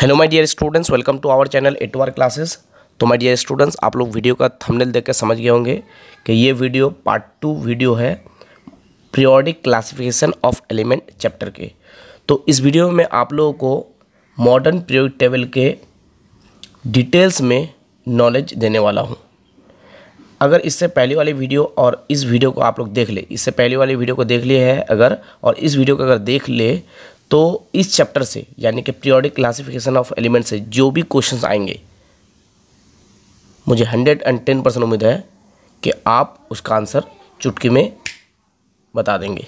hello my dear students welcome to our channel एटवार classes तो my dear students आप लोग वीडियो का थंबनेल देख कर समझ गए होंगे कि ये वीडियो पार्ट टू वीडियो है periodic classification of element chapter के तो इस वीडियो में आप लोगों को मॉडर्न प्रियोडिक टेबल के डिटेल्स में नॉलेज देने वाला हूँ अगर इससे पहले वाले वीडियो और इस वीडियो को आप लोग देख ले इससे पहले वाले वीडियो को देख लिए है अगर और इस वीडियो को अगर देख ले तो इस चैप्टर से यानी कि पीरियोडिक क्लासिफिकेशन ऑफ एलिमेंट से जो भी क्वेश्चंस आएंगे मुझे हंड्रेड एंड टेन परसेंट उम्मीद है कि आप उसका आंसर चुटकी में बता देंगे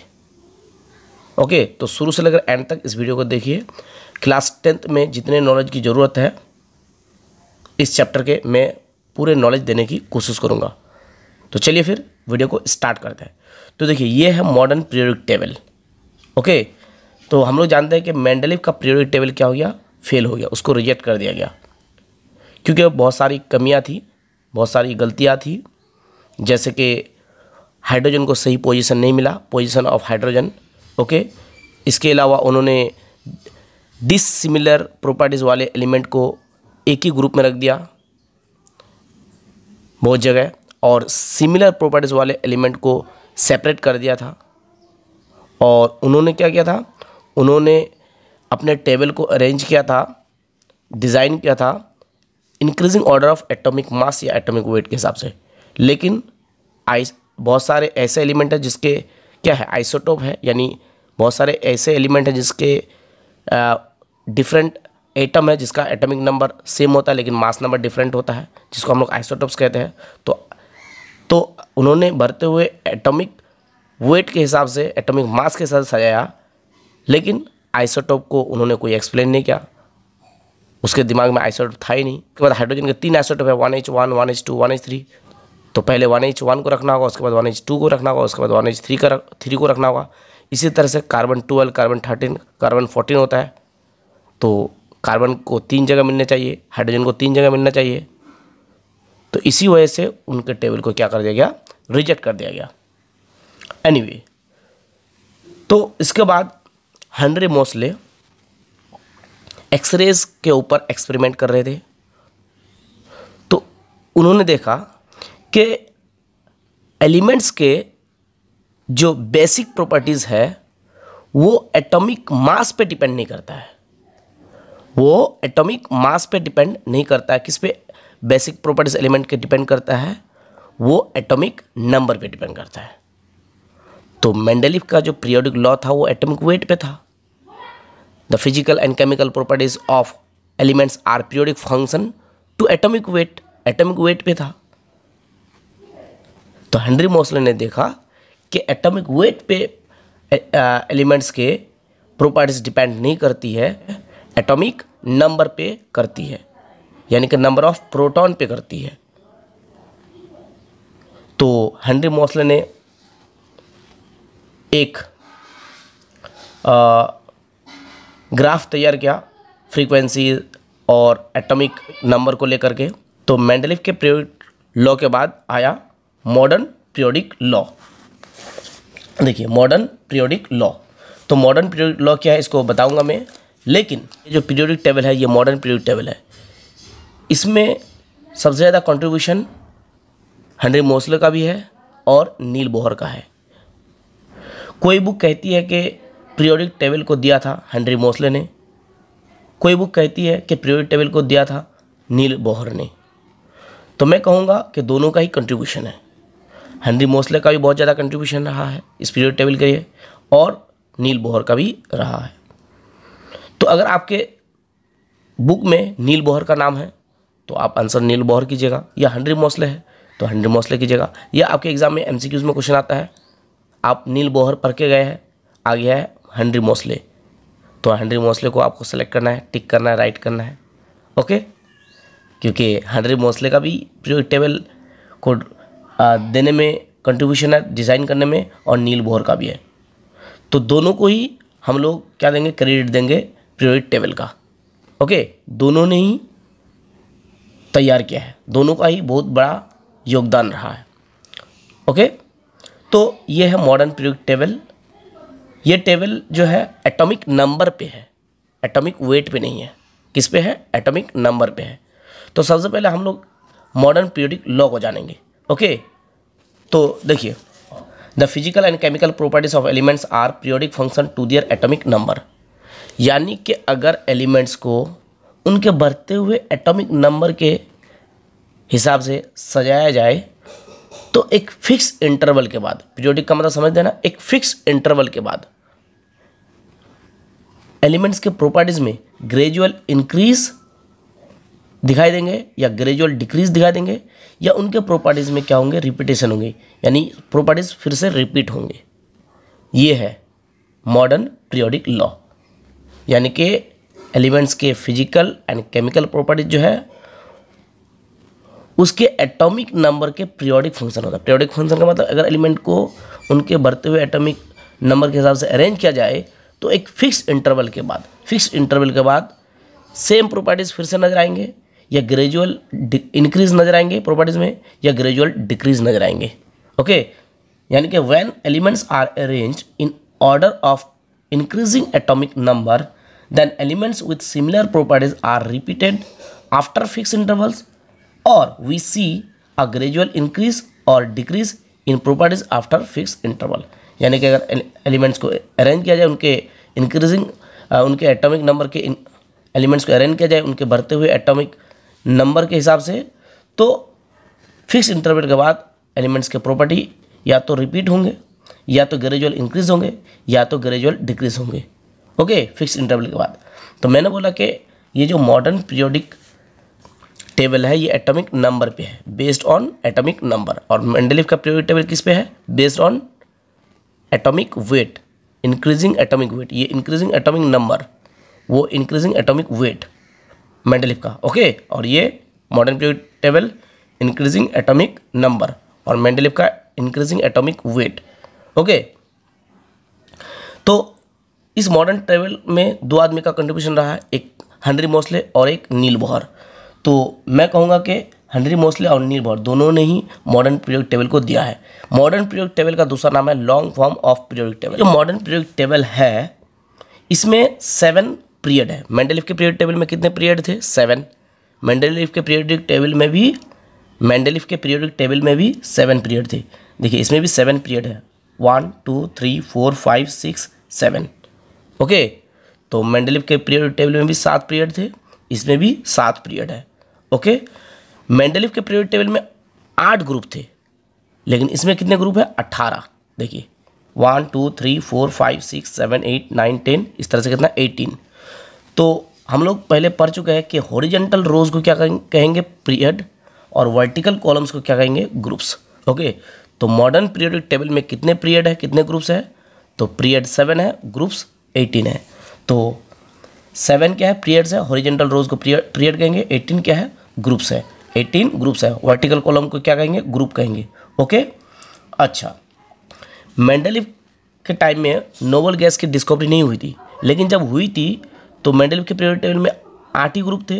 ओके तो शुरू से लेकर एंड तक इस वीडियो को देखिए क्लास टेंथ में जितने नॉलेज की ज़रूरत है इस चैप्टर के मैं पूरे नॉलेज देने की कोशिश करूँगा तो चलिए फिर वीडियो को स्टार्ट करते हैं तो देखिए ये है मॉडर्न पीरियोडिक टेबल ओके तो हम लोग जानते हैं कि मैंडलिव का प्रियोरिटी टेबल क्या हो गया फेल हो गया उसको रिजेक्ट कर दिया गया क्योंकि बहुत सारी कमियाँ थी बहुत सारी गलतियाँ थी जैसे कि हाइड्रोजन को सही पोजीशन नहीं मिला पोजीशन ऑफ हाइड्रोजन ओके इसके अलावा उन्होंने डिसिमिलर प्रॉपर्टीज़ वाले एलिमेंट को एक ही ग्रुप में रख दिया बहुत जगह और सिमिलर प्रॉपर्टीज़ वाले एलिमेंट को सेपरेट कर दिया था और उन्होंने क्या किया था उन्होंने अपने टेबल को अरेंज किया था डिज़ाइन किया था increasing order of atomic mass या एटॉमिक वेट के हिसाब से लेकिन आइस बहुत सारे ऐसे एलिमेंट हैं जिसके क्या है आइसोटोप है यानी बहुत सारे ऐसे एलिमेंट हैं जिसके डिफरेंट एटम है जिसका एटॉमिक नंबर सेम होता है लेकिन मास नंबर डिफरेंट होता है जिसको हम लोग आइसोटोप्स कहते हैं तो तो उन्होंने भरते हुए एटॉमिक वेट के हिसाब से एटॉमिक मास के साथ सजाया लेकिन आइसोटोप को उन्होंने कोई एक्सप्लेन नहीं किया उसके दिमाग में आइसोटोप था ही नहीं उसके बाद हाइड्रोजन के तीन आइसोटोप है one H one one H two one H three तो पहले वन एच वन को रखना होगा उसके बाद वन एच टू को रखना होगा उसके बाद वन एच थ्री का थ्री को रखना होगा इसी तरह से carbon twelve carbon thirteen carbon fourteen होता है तो कार्बन को तीन जगह मिलना चाहिए हाइड्रोजन को तीन जगह मिलना चाहिए तो इसी वजह से उनके टेबल को क्या कर दिया गया रिजेक्ट कर दिया गया एनीवे anyway, तो इसके बाद हनरे मोसले एक्सरेज के ऊपर एक्सपेरिमेंट कर रहे थे तो उन्होंने देखा कि एलिमेंट्स के जो बेसिक प्रॉपर्टीज़ है वो एटॉमिक मास पे डिपेंड नहीं करता है वो एटॉमिक मास पे डिपेंड नहीं करता है किस पे बेसिक प्रॉपर्टीज एलिमेंट के डिपेंड करता है वो एटॉमिक नंबर पे डिपेंड करता है तो मेंडेलिफ का जो पीरियोडिक लॉ था वो एटॉमिक वेट पे था the physical and chemical properties of elements are periodic function to atomic weight atomic weight पे था तो हेनरी मोसले ने देखा कि एटॉमिक वेट पे एलिमेंट्स के प्रॉपर्टीज डिपेंड नहीं करती है एटॉमिक नंबर पे करती है यानी कि नंबर ऑफ प्रोटॉन पे करती है तो हेनरी मोसले ने एक ग्राफ तैयार किया फ्रीक्वेंसी और एटॉमिक नंबर को लेकर के तो मैंडलिफ के पीरियडिक लॉ के बाद आया मॉडर्न प्रियोडिक लॉ देखिए मॉडर्न पीरियडिक लॉ तो मॉडर्न पीरियडिक लॉ क्या है इसको बताऊंगा मैं लेकिन ये जो पीरियोडिक टेबल है ये मॉडर्न पीरियोडिक टेबल है इसमें सबसे ज़्यादा कंट्रीब्यूशन हेनरी मोसले का भी है और नील बोहर का है कोई बुक कहती है कि पीरियोडिक टेबल को दिया था हेनरी मोसले ने कोई बुक कहती है कि पीरियोडिक टेबल को दिया था नील बोहर ने तो मैं कहूँगा कि दोनों का ही कंट्रीब्यूशन है हेनरी मोसले का भी बहुत ज़्यादा कंट्रीब्यूशन रहा है इस पीरियड टेबल के लिए और नील बोहर का भी रहा है तो अगर आपके बुक में नील बोहर का नाम है तो आप आंसर नील बोहर कीजिएगा या हेनरी मोसले है तो हेनरी मोसले कीजिएगा या आपके एग्ज़ाम में एमसीक्यूज़ में क्वेश्चन आता है आप नील बोहर पढ़ के गए हैं आ गया है हेनरी मोसले तो हेनरी मोसले को आपको सेलेक्ट करना है टिक करना है राइट करना है ओके क्योंकि हेनरी मोसले का भी प्रयोग टेबल को देने में कंट्रीब्यूशन है डिज़ाइन करने में और नील बोहर का भी है तो दोनों को ही हम लोग क्या देंगे क्रेडिट देंगे प्रियोरिट टेबल का ओके दोनों ने ही तैयार किया है दोनों का ही बहुत बड़ा योगदान रहा है ओके तो ये है मॉडर्न प्रियोरिट टेबल ये टेबल जो है एटॉमिक नंबर पे है एटॉमिक वेट पे नहीं है किस पे है एटॉमिक नंबर पे है तो सबसे पहले हम लोग मॉडर्न पीरियडिक लॉ को जानेंगे ओके तो देखिए the physical and chemical properties of elements are periodic function to their atomic number यानी कि अगर एलिमेंट्स को उनके बढ़ते हुए एटॉमिक नंबर के हिसाब से सजाया जाए तो एक फिक्स इंटरवल के बाद पीरियोडिक का मतलब समझ देना एक फिक्स इंटरवल के बाद एलिमेंट्स के प्रॉपर्टीज में ग्रेजुअल इंक्रीज दिखाई देंगे या ग्रेजुअल डिक्रीज दिखाई देंगे या उनके प्रॉपर्टीज़ में क्या होंगे रिपीटेशन होंगे यानी प्रॉपर्टीज़ फिर से रिपीट होंगे ये है मॉडर्न पीरियोडिक लॉ यानी कि एलिमेंट्स के फिजिकल एंड केमिकल प्रॉपर्टीज जो है उसके एटॉमिक नंबर के पीरियोडिक फंक्शन होता है पीरियोडिक फंक्शन का मतलब अगर एलिमेंट को उनके बढ़ते हुए एटॉमिक नंबर के हिसाब से अरेंज किया जाए तो एक फिक्स इंटरवल के बाद फिक्स इंटरवल के बाद सेम प्रॉपर्टीज़ फिर से नजर आएंगे या ग्रेजुअल इंक्रीज नजर आएंगे प्रॉपर्टीज़ में या ग्रेजुअल डिक्रीज नजर आएंगे ओके यानी कि when elements are arrange in order of increasing atomic number then elements with similar properties are repeated after fix intervals और we see a gradual increase और decrease in properties after fix interval यानी कि अगर elements को arrange किया जाए उनके increasing उनके एटॉमिक नंबर के एलिमेंट्स को अरेंज किया जाए उनके बढ़ते हुए एटॉमिक नंबर के हिसाब से तो फिक्स इंटरवल के बाद एलिमेंट्स के प्रॉपर्टी या तो रिपीट होंगे या तो ग्रेजुअल इंक्रीज होंगे या तो ग्रेजुअल डिक्रीज होंगे ओके फिक्स इंटरवल के बाद तो मैंने बोला कि ये जो मॉडर्न पीरियोडिक टेबल है ये एटॉमिक नंबर पे है बेस्ड ऑन एटॉमिक नंबर और मेंडलिव का पीरियोडिक टेबल किस पे है based on atomic weight increasing atomic weight ये इंक्रीजिंग एटॉमिक नंबर वो इंक्रीजिंग एटॉमिक वेट मेंडलिव का ओके और ये modern periodic table increasing atomic number और मेंडलिव का इंक्रीजिंग एटॉमिक वेट ओके तो इस मॉडर्न टेबल में दो आदमी का कंट्रीब्यूशन रहा है एक हनरी मोसले और एक नील बोहर तो मैं कहूँगा कि हेनरी मोसले और निर्भर दोनों ने ही मॉडर्न पीरियड टेबल को दिया है मॉडर्न पीरियड टेबल का दूसरा नाम है long form of period table जो मॉडर्न पीरियड टेबल है इसमें सेवन पीरियड है मैंडलिफ के पीरियड टेबल में कितने पीरियड थे सेवन मैंडलिफ के पीरियडिक टेबल में भी मैंडलिफ के पीरियडिक टेबल में भी सेवन पीरियड थे देखिए इसमें भी सेवन पीरियड है one two three four five six seven okay तो मैंडलिफ के पीरियड टेबल में भी सात पीरियड थे इसमें भी सात पीरियड है ओके मेंडलिव के प्रियोडिक टेबल में आठ ग्रुप थे लेकिन इसमें कितने ग्रुप है अट्ठारह देखिए one two three four five six seven eight nine ten इस तरह से कितना एटीन तो हम लोग पहले पढ़ चुके हैं कि हॉरिजेंटल रोज को क्या कहेंगे पीरियड और वर्टिकल कॉलम्स को क्या कहेंगे ग्रुप्स ओके तो मॉडर्न पीरियडिक टेबल में कितने पीरियड तो है कितने ग्रुप्स है तो पीरियड सेवन है ग्रुप्स एटीन है तो सेवन क्या है पीरियड्स है हॉरिजेंटल रोज को पीरियड कहेंगे एटीन क्या है ग्रुप्स हैं एटीन ग्रुप्स हैं वर्टिकल कॉलम को क्या कहेंगे ग्रुप कहेंगे ओके अच्छा मेंडलिव के टाइम में नोबल गैस की डिस्कवरी नहीं हुई थी लेकिन जब हुई थी तो मेंडलिव के पीरियड टेबल में आठ ही ग्रुप थे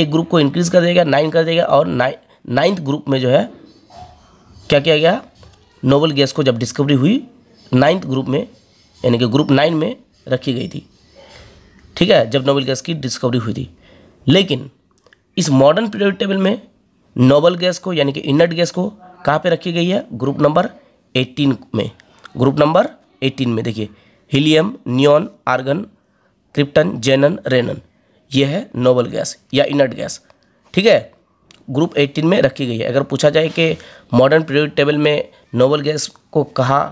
एक ग्रुप को इंक्रीज कर देगा नाइन कर देगा और नाइन नाइन्थ ग्रुप में जो है क्या किया गया नोबल गैस को जब डिस्कवरी हुई नाइन्थ ग्रुप में यानी कि ग्रुप नाइन में रखी गई थी ठीक है जब नोबल गैस की डिस्कवरी हुई थी लेकिन इस मॉडर्न पीरियड टेबल में नोबल गैस को यानी कि इनर्ट गैस को कहाँ पे रखी गई है ग्रुप नंबर 18 में ग्रुप नंबर 18 में देखिए helium neon argon krypton xenon radon ये है नोबल गैस या इनर्ट गैस ठीक है ग्रुप 18 में रखी गई है अगर पूछा जाए कि मॉडर्न पीरियड टेबल में नोबल गैस को कहाँ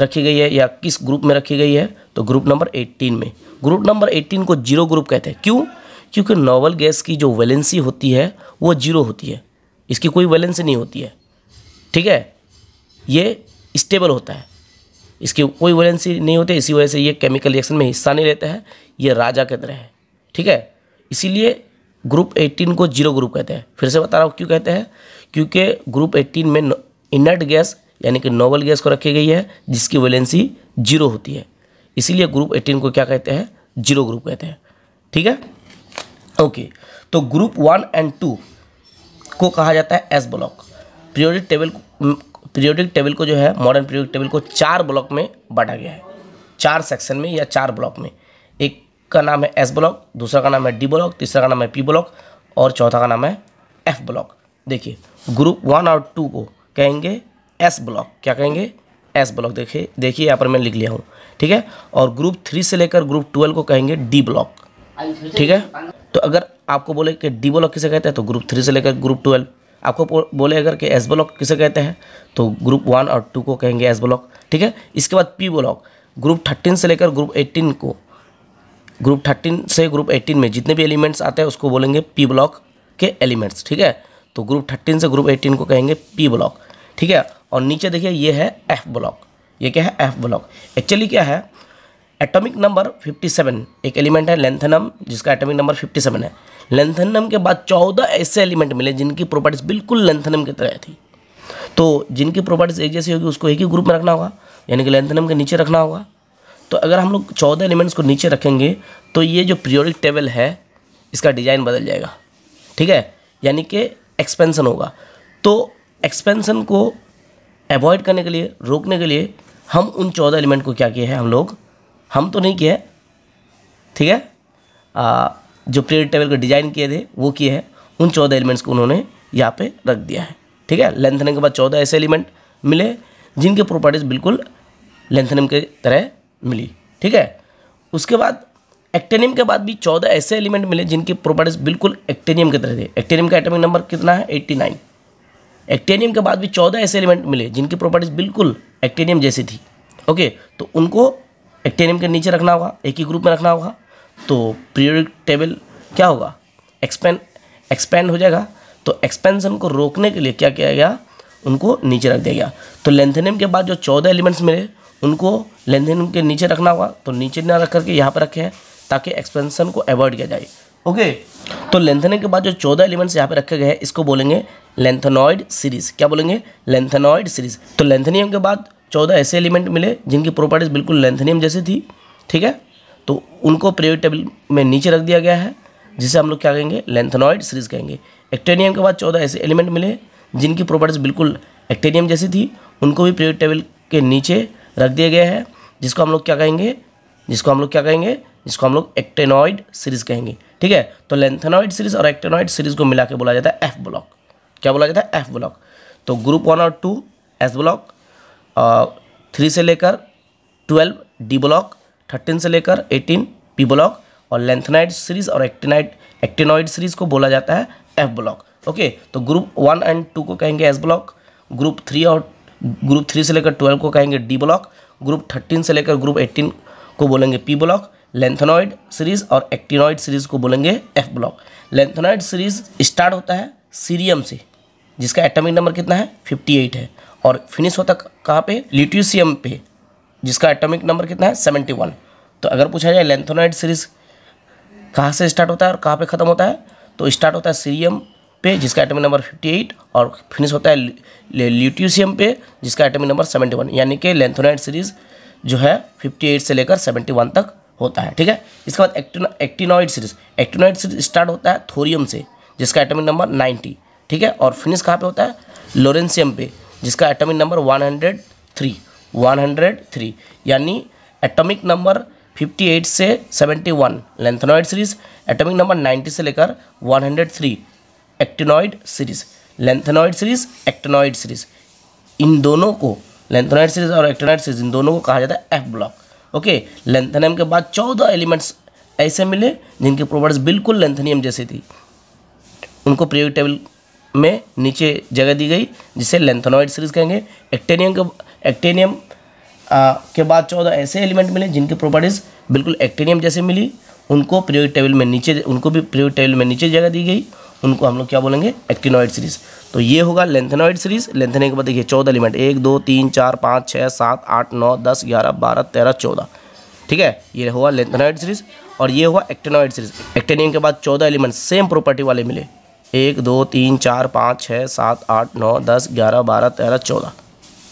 रखी गई है या किस ग्रुप में रखी गई है तो ग्रुप नंबर 18 में ग्रुप नंबर 18 को जीरो ग्रुप कहते हैं क्यों क्योंकि नॉवल गैस की जो वैलेंसी होती है वो जीरो होती है इसकी कोई वैलेंसी नहीं होती है ठीक है ये स्टेबल होता है इसकी कोई वैलेंसी नहीं होती इसी वजह से ये केमिकल रिएक्शन में हिस्सा नहीं लेता है ये राजा के तरह है ठीक है इसीलिए ग्रुप 18 को जीरो ग्रुप कहते हैं फिर से बता रहा हूँ क्यों कहते हैं क्योंकि ग्रुप 18 में इनर्ट गैस यानी कि नोवल गैस को रखी गई है जिसकी वैलेंसी जीरो होती है इसीलिए ग्रुप 18 को क्या कहते हैं जीरो ग्रुप कहते हैं ठीक है ओके तो ग्रुप वन एंड टू को कहा जाता है S block periodic table periodic table को जो है मॉडर्न पीरियोडिक टेबल को चार ब्लॉक में बांटा गया है चार सेक्शन में या चार ब्लॉक में एक का नाम है एस ब्लॉक दूसरा का नाम है डी ब्लॉक तीसरा का नाम है पी ब्लॉक और चौथा का नाम है एफ ब्लॉक देखिए ग्रुप वन और टू को कहेंगे एस ब्लॉक क्या कहेंगे एस ब्लॉक देखिए देखिए यहाँ पर मैं लिख लिया हूँ ठीक है और ग्रुप थ्री से लेकर ग्रुप ट्वेल्व को कहेंगे डी ब्लॉक ठीक है अगर आपको बोले कि डी ब्लॉक किसे कहते हैं तो ग्रुप थ्री से लेकर ग्रुप ट्वेल्व आपको बोले अगर कि एस ब्लॉक किसे कहते हैं तो ग्रुप वन और टू को कहेंगे एस ब्लॉक ठीक है इसके बाद पी ब्लॉक ग्रुप थर्टीन से लेकर ग्रुप एट्टीन को ग्रुप थर्टीन से ग्रुप एट्टीन में जितने भी एलिमेंट्स आते हैं उसको बोलेंगे पी ब्लॉक के एलिमेंट्स ठीक है तो ग्रुप थर्टीन से ग्रुप एट्टीन को कहेंगे पी ब्लॉक ठीक है और नीचे देखिए ये है एफ ब्लॉक ये क्या है एफ ब्लॉक एक्चुअली क्या है एटॉमिक नंबर 57 एक एलिमेंट है लेंथनम जिसका एटॉमिक नंबर 57 है लेंथनम के बाद 14 ऐसे एलिमेंट मिले जिनकी प्रॉपर्टीज़ बिल्कुल लेंथनम की तरह थी तो जिनकी प्रॉपर्टीज़ एक जैसी होगी उसको एक ही ग्रुप में रखना होगा यानी कि लेंथनम के नीचे रखना होगा तो अगर हम लोग चौदह एलिमेंट्स को नीचे रखेंगे तो ये जो प्रियोरिक टेबल है इसका डिज़ाइन बदल जाएगा ठीक है यानी कि एक्सपेंसन होगा तो एक्सपेंसन को अवॉइड करने के लिए रोकने के लिए हम उन चौदह एलिमेंट को क्या किए हैं हम लोग हम तो नहीं किए हैं ठीक है आ, जो पीरियड टेबल को डिजाइन किए थे वो किए हैं उन चौदह एलिमेंट्स को उन्होंने यहाँ पे रख दिया है ठीक है लेंथनिंग के बाद चौदह ऐसे एलिमेंट मिले जिनके प्रॉपर्टीज़ बिल्कुल लेंथनिम के तरह मिली ठीक है उसके बाद एक्टेनियम के बाद भी चौदह ऐसे एलिमेंट मिले जिनकी प्रॉपर्टीज बिल्कुल एक्टेनियम की तरह थे एक्टेनियम का एटॉमिक नंबर कितना है एट्टी नाइन एक्टेनियम के बाद भी चौदह ऐसे एलिमेंट मिले जिनकी प्रॉपर्टीज बिल्कुल एक्टेनियम जैसी थी ओके तो उनको एक्टेरियम के नीचे रखना होगा एक ही ग्रुप में रखना होगा तो पीरियोडिक टेबल क्या होगा एक्सपेंड एक्सपेंड हो जाएगा तो एक्सपेंशन को रोकने के लिए क्या किया गया उनको नीचे रख दिया गया तो लेंथेनियम के बाद जो चौदह एलिमेंट्स मिले उनको लेंथेनियम के नीचे रखना होगा तो नीचे ना रख करके यहाँ पर रखे हैं ताकि एक्सपेंशन को अवॉइड किया जाए ओके तो लेंथेनियम के बाद जो चौदह एलिमेंट्स यहाँ पर रखे गए हैं इसको बोलेंगे लेंथेनॉइड सीरीज क्या बोलेंगे लेंथेनॉइड सीरीज तो लेंथेनियम के बाद चौदह ऐसे एलिमेंट मिले जिनकी प्रॉपर्टीज़ बिल्कुल लेंथनियम जैसी थी ठीक है तो उनको पीरियड टेबल में नीचे रख दिया गया है जिसे हम लोग क्या कहेंगे लेंथनॉइड सीरीज कहेंगे एक्टेनियम के बाद चौदह ऐसे एलिमेंट मिले जिनकी प्रॉपर्टीज़ बिल्कुल एक्टेनियम जैसी थी उनको भी पीरियड टेबल के नीचे रख दिया गया है जिसको हम लोग क्या कहेंगे जिसको हम लोग क्या कहेंगे जिसको हम लोग एक्टेनॉइड सीरीज कहेंगे ठीक है तो लेंथेनॉइड सीरीज और एक्टेनॉइड सीरीज को मिला के बोला जाता है एफ ब्लॉक क्या बोला जाता है एफ ब्लॉक तो ग्रुप वन और टू एस ब्लॉक थ्री से लेकर ट्वेल्व डी ब्लॉक थर्टीन से लेकर एटीन पी ब्लॉक और लेंथनाइड सीरीज और एक्टिनाइड एक्टिनॉइड सीरीज को बोला जाता है एफ ब्लॉक ओके तो ग्रुप वन एंड टू को कहेंगे एस ब्लॉक ग्रुप थ्री और ग्रुप थ्री से लेकर ट्वेल्व को कहेंगे डी ब्लॉक ग्रुप थर्टीन से लेकर ग्रुप एट्टीन को बोलेंगे पी ब्लॉक लेंथनॉइड सीरीज और एक्टिनॉइड सीरीज को बोलेंगे F block lanthanoid series start होता है सीरियम से जिसका एटॉमिक नंबर कितना है 58 है और फिनिश होता कहाँ पे लिट्यूसियम पे जिसका एटॉमिक नंबर कितना है सेवेंटी वन तो अगर पूछा जाए लेंथोनाइड सीरीज कहाँ से स्टार्ट होता है और कहाँ पे ख़त्म होता है तो स्टार्ट होता है सीरियम पे जिसका एटॉमिक नंबर 58 और फिनिश होता है ल्यूट्यूशियम पे जिसका एटॉमिक नंबर 71 यानी कि लेंथोनाइड सीरीज जो है 58 से लेकर 71 तक होता है ठीक है इसके बाद actinoid series actinoid series start होता है थोरियम से जिसका एटॉमिक नंबर नाइन्टी ठीक है और फिनिश कहाँ पर होता है लोरेंशियम पे जिसका एटॉमिक नंबर 103 103 यानी एटॉमिक नंबर 58 से 71 लेंथनॉइड सीरीज एटॉमिक नंबर 90 से लेकर 103 actinoid series lanthanoid series actinoid series इन दोनों को लेंथनॉइड सीरीज और एक्टिनॉइड सीरीज इन दोनों को कहा जाता है एफ ब्लॉक ओके लेंथनियम के बाद चौदह एलिमेंट्स ऐसे मिले जिनके प्रोवर्ड्स बिल्कुल लेंथनियम जैसी थी उनको प्रियोग टेबल में नीचे जगह दी गई जिसे लेंथनॉइड सीरीज कहेंगे एक्टेनियम के एक्टेनियम के बाद चौदह ऐसे एलिमेंट मिले जिनकी प्रॉपर्टीज़ बिल्कुल एक्टेनियम जैसे मिली उनको प्रयोग टेबल में नीचे उनको भी प्रयोग टेबल में नीचे जगह दी गई उनको हम लोग क्या बोलेंगे एक्टिनॉइड सीरीज तो ये होगा लेंथेनॉइड सीरीज लेंथने के बाद देखिए चौदह एलिमेंट एक दो तीन चार पाँच छः सात आठ नौ दस ग्यारह बारह तेरह चौदह ठीक है ये हुआ लेंथेनॉइड सीरीज और ये हुआ एक्टेनॉइड सीरीज एक्टेनियम के बाद चौदह एलिमेंट सेम प्रॉपर्टी वाले मिले एक दो तीन चार पाँच छः सात आठ नौ दस ग्यारह बारह तेरह चौदह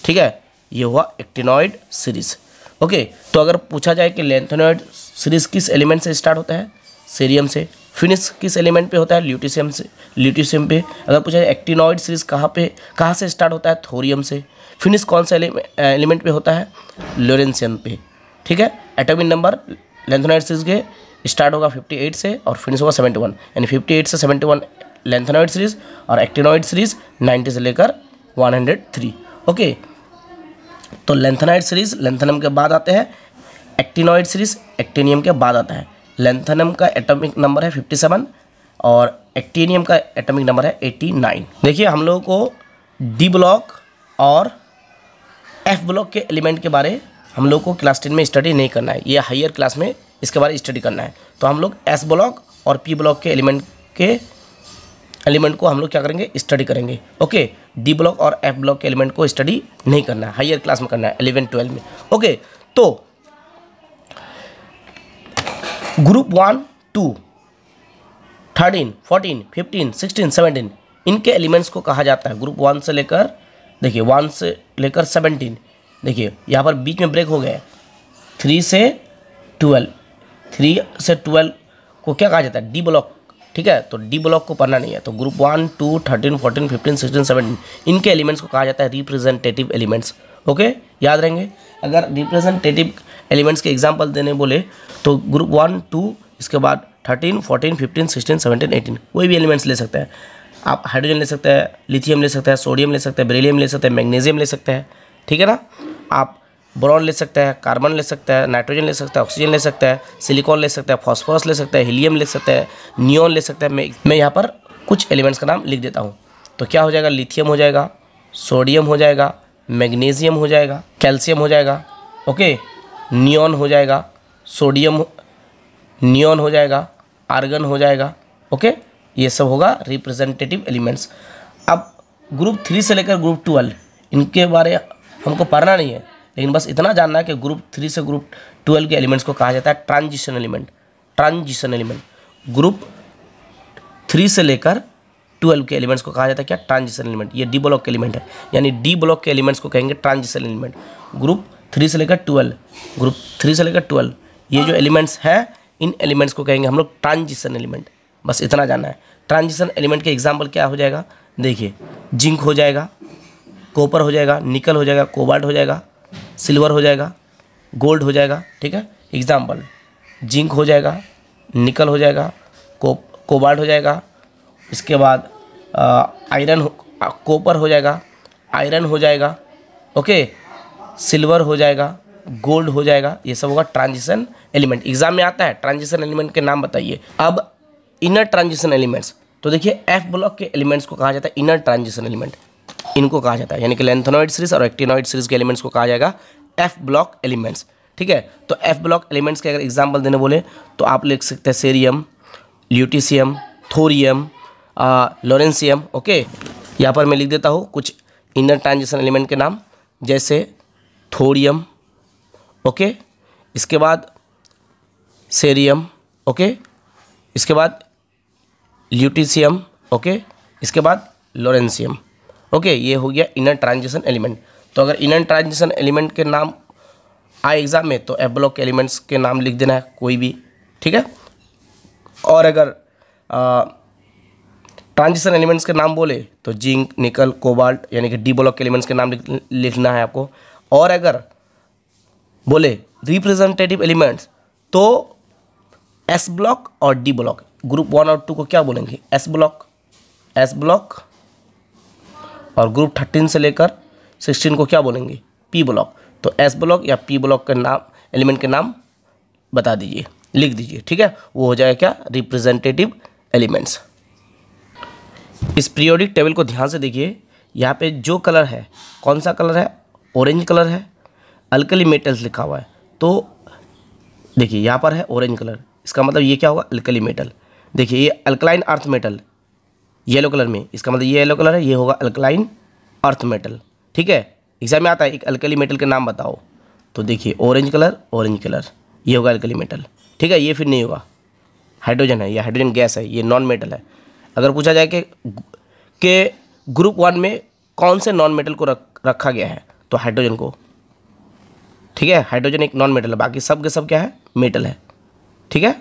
ठीक है ये हुआ एक्टिनॉइड सीरीज ओके तो अगर पूछा जाए कि लेंथेनॉइड सीरीज किस एलिमेंट से स्टार्ट होता है सीरियम से फिनिश किस एलिमेंट पे होता है ल्यूटिशियम से ल्यूटिशियम पे अगर पूछा जाए एक्टिनॉइड सीरीज कहाँ पे कहाँ से स्टार्ट होता है थोरियम से फिनिश कौन से एलिमेंट पे होता है लोरेंशियम पे ठीक है एटॉमिक नंबर लेंथनॉइड सीरीज के स्टार्ट होगा 58 से और फिनिश होगा 71 यानी 58 से 71 लेंथेनॉइड सीरीज और एक्टिनॉइड सीरीज 90 से लेकर 103 ओके तो लेंथेनाइड सीरीज लेंथनम के बाद आते हैं एक्टिनॉइड सीरीज एक्टेनियम के बाद आता है लेंथनम का एटॉमिक नंबर है 57 और एक्टेनियम का एटॉमिक नंबर है 89 देखिए हम लोगों को डी ब्लॉक और एफ ब्लॉक के एलिमेंट के बारे हम लोग को क्लास टेन में स्टडी नहीं करना है ये हायर क्लास में इसके बारे स्टडी करना है तो हम लोग एस ब्लॉक और पी ब्लॉक के एलिमेंट के एलिमेंट को हम लोग क्या करेंगे स्टडी करेंगे ओके डी ब्लॉक और एफ ब्लॉक के एलिमेंट को स्टडी नहीं करना है हाइयर क्लास में करना है एलेवन ट्वेल्व में ओके तो group one two thirteen fourteen fifteen sixteen seventeen इनके एलिमेंट्स को कहा जाता है ग्रुप वन से लेकर देखिए वन से लेकर सेवनटीन देखिए यहाँ पर बीच में ब्रेक हो गया थ्री से ट्वेल्व थ्री से ट्वेल्व को क्या कहा जाता है डी ब्लॉक ठीक है तो डी ब्लॉक को पढ़ना नहीं है तो group one two thirteen fourteen fifteen sixteen seventeen इनके एलिमेंट्स को कहा जाता है रिप्रेजेंटेटिव एलिमेंट्स ओके याद रहेंगे अगर रिप्रेजेंटेटिव एलिमेंट्स के एग्जाम्पल देने बोले तो ग्रुप वन टू इसके बाद thirteen fourteen fifteen sixteen seventeen eighteen कोई भी एलिमेंट्स ले सकते हैं आप हाइड्रोजन ले सकते हैं लिथियम ले सकते हैं सोडियम ले सकते हैं ब्रेलियम ले सकते हैं मैग्नीशियम ले सकते हैं ठीक है ना आप ब्रॉन ले सकता है कार्बन ले सकता है नाइट्रोजन ले सकता है ऑक्सीजन ले सकता है सिलिकॉन ले सकता है फॉस्फोरस ले सकता है हीलियम ले सकता है नियोन ले सकता है मैं मैं यहाँ पर कुछ एलिमेंट्स का नाम लिख देता हूँ तो क्या हो जाएगा लिथियम हो जाएगा सोडियम हो जाएगा मैग्नीशियम हो जाएगा कैल्शियम हो जाएगा ओके नियोन हो जाएगा सोडियम नियोन हो जाएगा आर्गन हो जाएगा ओके ये सब होगा रिप्रेजेंटेटिव एलिमेंट्स अब ग्रुप थ्री से लेकर ग्रुप ट्वेल्व इनके बारे हमको पढ़ना नहीं है लेकिन बस इतना जानना है कि ग्रुप थ्री से ग्रुप ट्वेल्व के एलिमेंट्स को कहा जाता है transition element transition element group three से लेकर ट्वेल्व के एलिमेंट्स को कहा जाता है क्या ट्रांजिशन एलिमेंट ये डी ब्लॉक के एलिमेंट है यानी डी ब्लॉक के एलिमेंट्स को कहेंगे ट्रांजिशन एलिमेंट ग्रुप थ्री से लेकर ट्वेल्व ग्रुप थ्री से लेकर ट्वेल्व ये जो एलिमेंट्स हैं इन एलिमेंट्स को कहेंगे हम लोग ट्रांजिशन एलिमेंट बस इतना जानना है ट्रांजिशन एलिमेंट के एग्जाम्पल क्या हो जाएगा देखिए जिंक हो जाएगा कॉपर हो जाएगा निकल हो जाएगा कोबाल्ट हो जाएगा सिल्वर हो जाएगा गोल्ड हो जाएगा ठीक है एग्जाम्पल जिंक हो जाएगा निकल हो जाएगा को कोबाल्ट हो जाएगा इसके बाद आयरन कॉपर हो जाएगा आयरन हो जाएगा ओके सिल्वर हो जाएगा गोल्ड हो जाएगा ये सब होगा ट्रांजिशन एलिमेंट एग्जाम में आता है ट्रांजिशन एलिमेंट के नाम बताइए अब इनर ट्रांजिशन एलिमेंट्स तो देखिए एफ ब्लॉक के एलिमेंट्स को कहा जाता है इनर ट्रांजिशन एलिमेंट इनको कहा जाता है यानी कि लेंथनॉइड सीरीज और एक्टिनॉइड सीरीज के एलिमेंट्स को कहा जाएगा एफ ब्लॉक एलिमेंट्स ठीक है तो एफ ब्लॉक एलिमेंट्स के अगर एग्जाम्पल देने बोले तो आप लिख सकते हैं cerium lutetium thorium lawrencium okay यहाँ पर मैं लिख देता हूँ कुछ इनर ट्रांजिशन एलिमेंट के नाम जैसे थोरियम ओके इसके बाद सेरियम ओके इसके बाद ल्यूटिसियम ओके इसके बाद लॉरेंसियम ओके ये हो गया इनर ट्रांजिशन एलिमेंट तो अगर इनर ट्रांजिशन एलिमेंट के नाम आए एग्ज़ाम में तो एफ ब्लॉक एलिमेंट्स के नाम लिख देना है कोई भी ठीक है और अगर ट्रांजिशन एलिमेंट्स के नाम बोले तो जिंक निकल कोबाल्ट यानी कि डी ब्लॉक एलिमेंट्स के नाम लिखना है आपको और अगर बोले रिप्रेजेंटेटिव एलिमेंट्स तो एस ब्लॉक और डी ब्लॉक ग्रुप वन और टू को क्या बोलेंगे एस ब्लॉक एस ब्लॉक और ग्रुप थर्टीन से लेकर सिक्सटीन को क्या बोलेंगे पी ब्लॉक तो एस ब्लॉक या पी ब्लॉक के नाम एलिमेंट के नाम बता दीजिए लिख दीजिए ठीक है वो हो जाएगा क्या रिप्रेजेंटेटिव एलिमेंट्स इस पीरियोडिक टेबल को ध्यान से देखिए यहाँ पे जो कलर है कौन सा कलर है ऑरेंज कलर है अल्कली मेटल्स लिखा हुआ है तो देखिए यहाँ पर है ऑरेंज कलर इसका मतलब ये क्या होगा अल्कली मेटल देखिए ये alkaline earth metal yellow colour में इसका मतलब ये येलो कलर है ये होगा अल्कलाइन अर्थ मेटल ठीक है एग्जाम में आता है एक अल्कली मेटल का नाम बताओ तो देखिए ऑरेंज कलर ऑरेंज कलर ये होगा अल्कली मेटल ठीक है ये फिर नहीं होगा हाइड्रोजन है ये हाइड्रोजन गैस है ये नॉन मेटल है अगर पूछा जाए कि के ग्रुप वन में कौन से नॉन मेटल को रख रखा गया है तो हाइड्रोजन को ठीक है हाइड्रोजन एक नॉन मेटल है बाकी सब के सब क्या है मेटल है ठीक है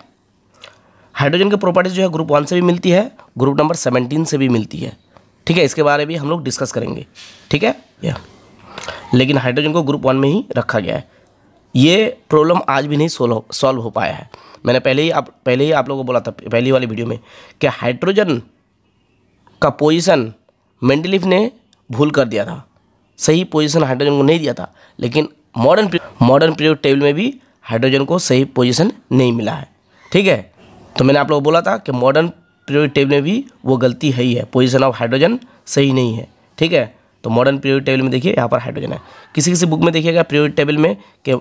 हाइड्रोजन की प्रॉपर्टीज़ जो है ग्रुप वन से भी मिलती है ग्रुप नंबर सेवनटीन से भी मिलती है ठीक है इसके बारे में भी हम लोग डिस्कस करेंगे ठीक है या लेकिन हाइड्रोजन को ग्रुप वन में ही रखा गया है ये प्रॉब्लम आज भी नहीं सोल्व सॉल्व हो पाया है मैंने पहले ही आप पहले ही आप लोगों को बोला था पहली वाली वीडियो में कि हाइड्रोजन का पोजीशन मेंडलिफ ने भूल कर दिया था सही पोजीशन हाइड्रोजन को नहीं दिया था लेकिन मॉडर्न मॉडर्न पीरियड टेबल में भी हाइड्रोजन को सही पोजीशन नहीं मिला है ठीक है तो मैंने आप लोग को बोला था कि मॉडर्न पीरियोडिक टेबल में भी वो गलती है ही है पोजिशन ऑफ हाइड्रोजन सही नहीं है ठीक है तो मॉडर्न पीरियोडिक टेबल में देखिए यहाँ पर हाइड्रोजन है किसी किसी बुक में देखिएगा पीरियोडिक टेबल में कि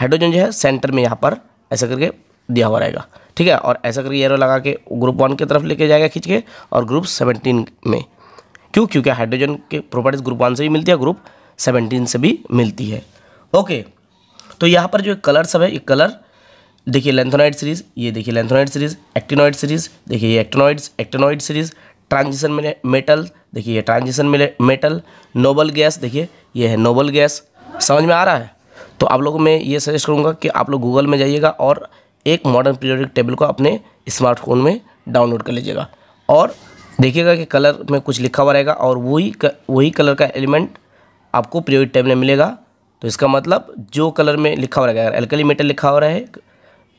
हाइड्रोजन जो है सेंटर में यहाँ पर ऐसा करके दिया हुआ रहेगा ठीक है और ऐसा करके एरो लगा के ग्रुप वन की तरफ लेके जाएगा खींच के और ग्रुप सेवनटीन में क्यों क्योंकि हाइड्रोजन के प्रॉपर्टीज़ ग्रुप वन से भी मिलती है ग्रुप सेवनटीन से भी मिलती है ओके तो यहाँ पर जो कलर सब है ये कलर देखिए लेंथोनाइड सीरीज ये देखिए लेंथोनाइड सीरीज एक्टिनॉइड सीरीज देखिए ये actinoids actinoid series transition metal देखिए ये ट्रांजिशन मेटल नोबल गैस देखिए ये है नोबल गैस समझ में आ रहा है तो आप लोगों में ये सजेस्ट करूँगा कि आप लोग गूगल में जाइएगा और एक मॉडर्न पीरियोडिक टेबल को अपने स्मार्टफोन में डाउनलोड कर लीजिएगा और देखिएगा कि कलर में कुछ लिखा हुआ रहेगा और वही वही कलर का एलिमेंट आपको पीरियोडिक टेबल में मिलेगा तो इसका मतलब जो कलर में लिखा हुआ रहेगा अगर एल्कली मेटल लिखा हुआ है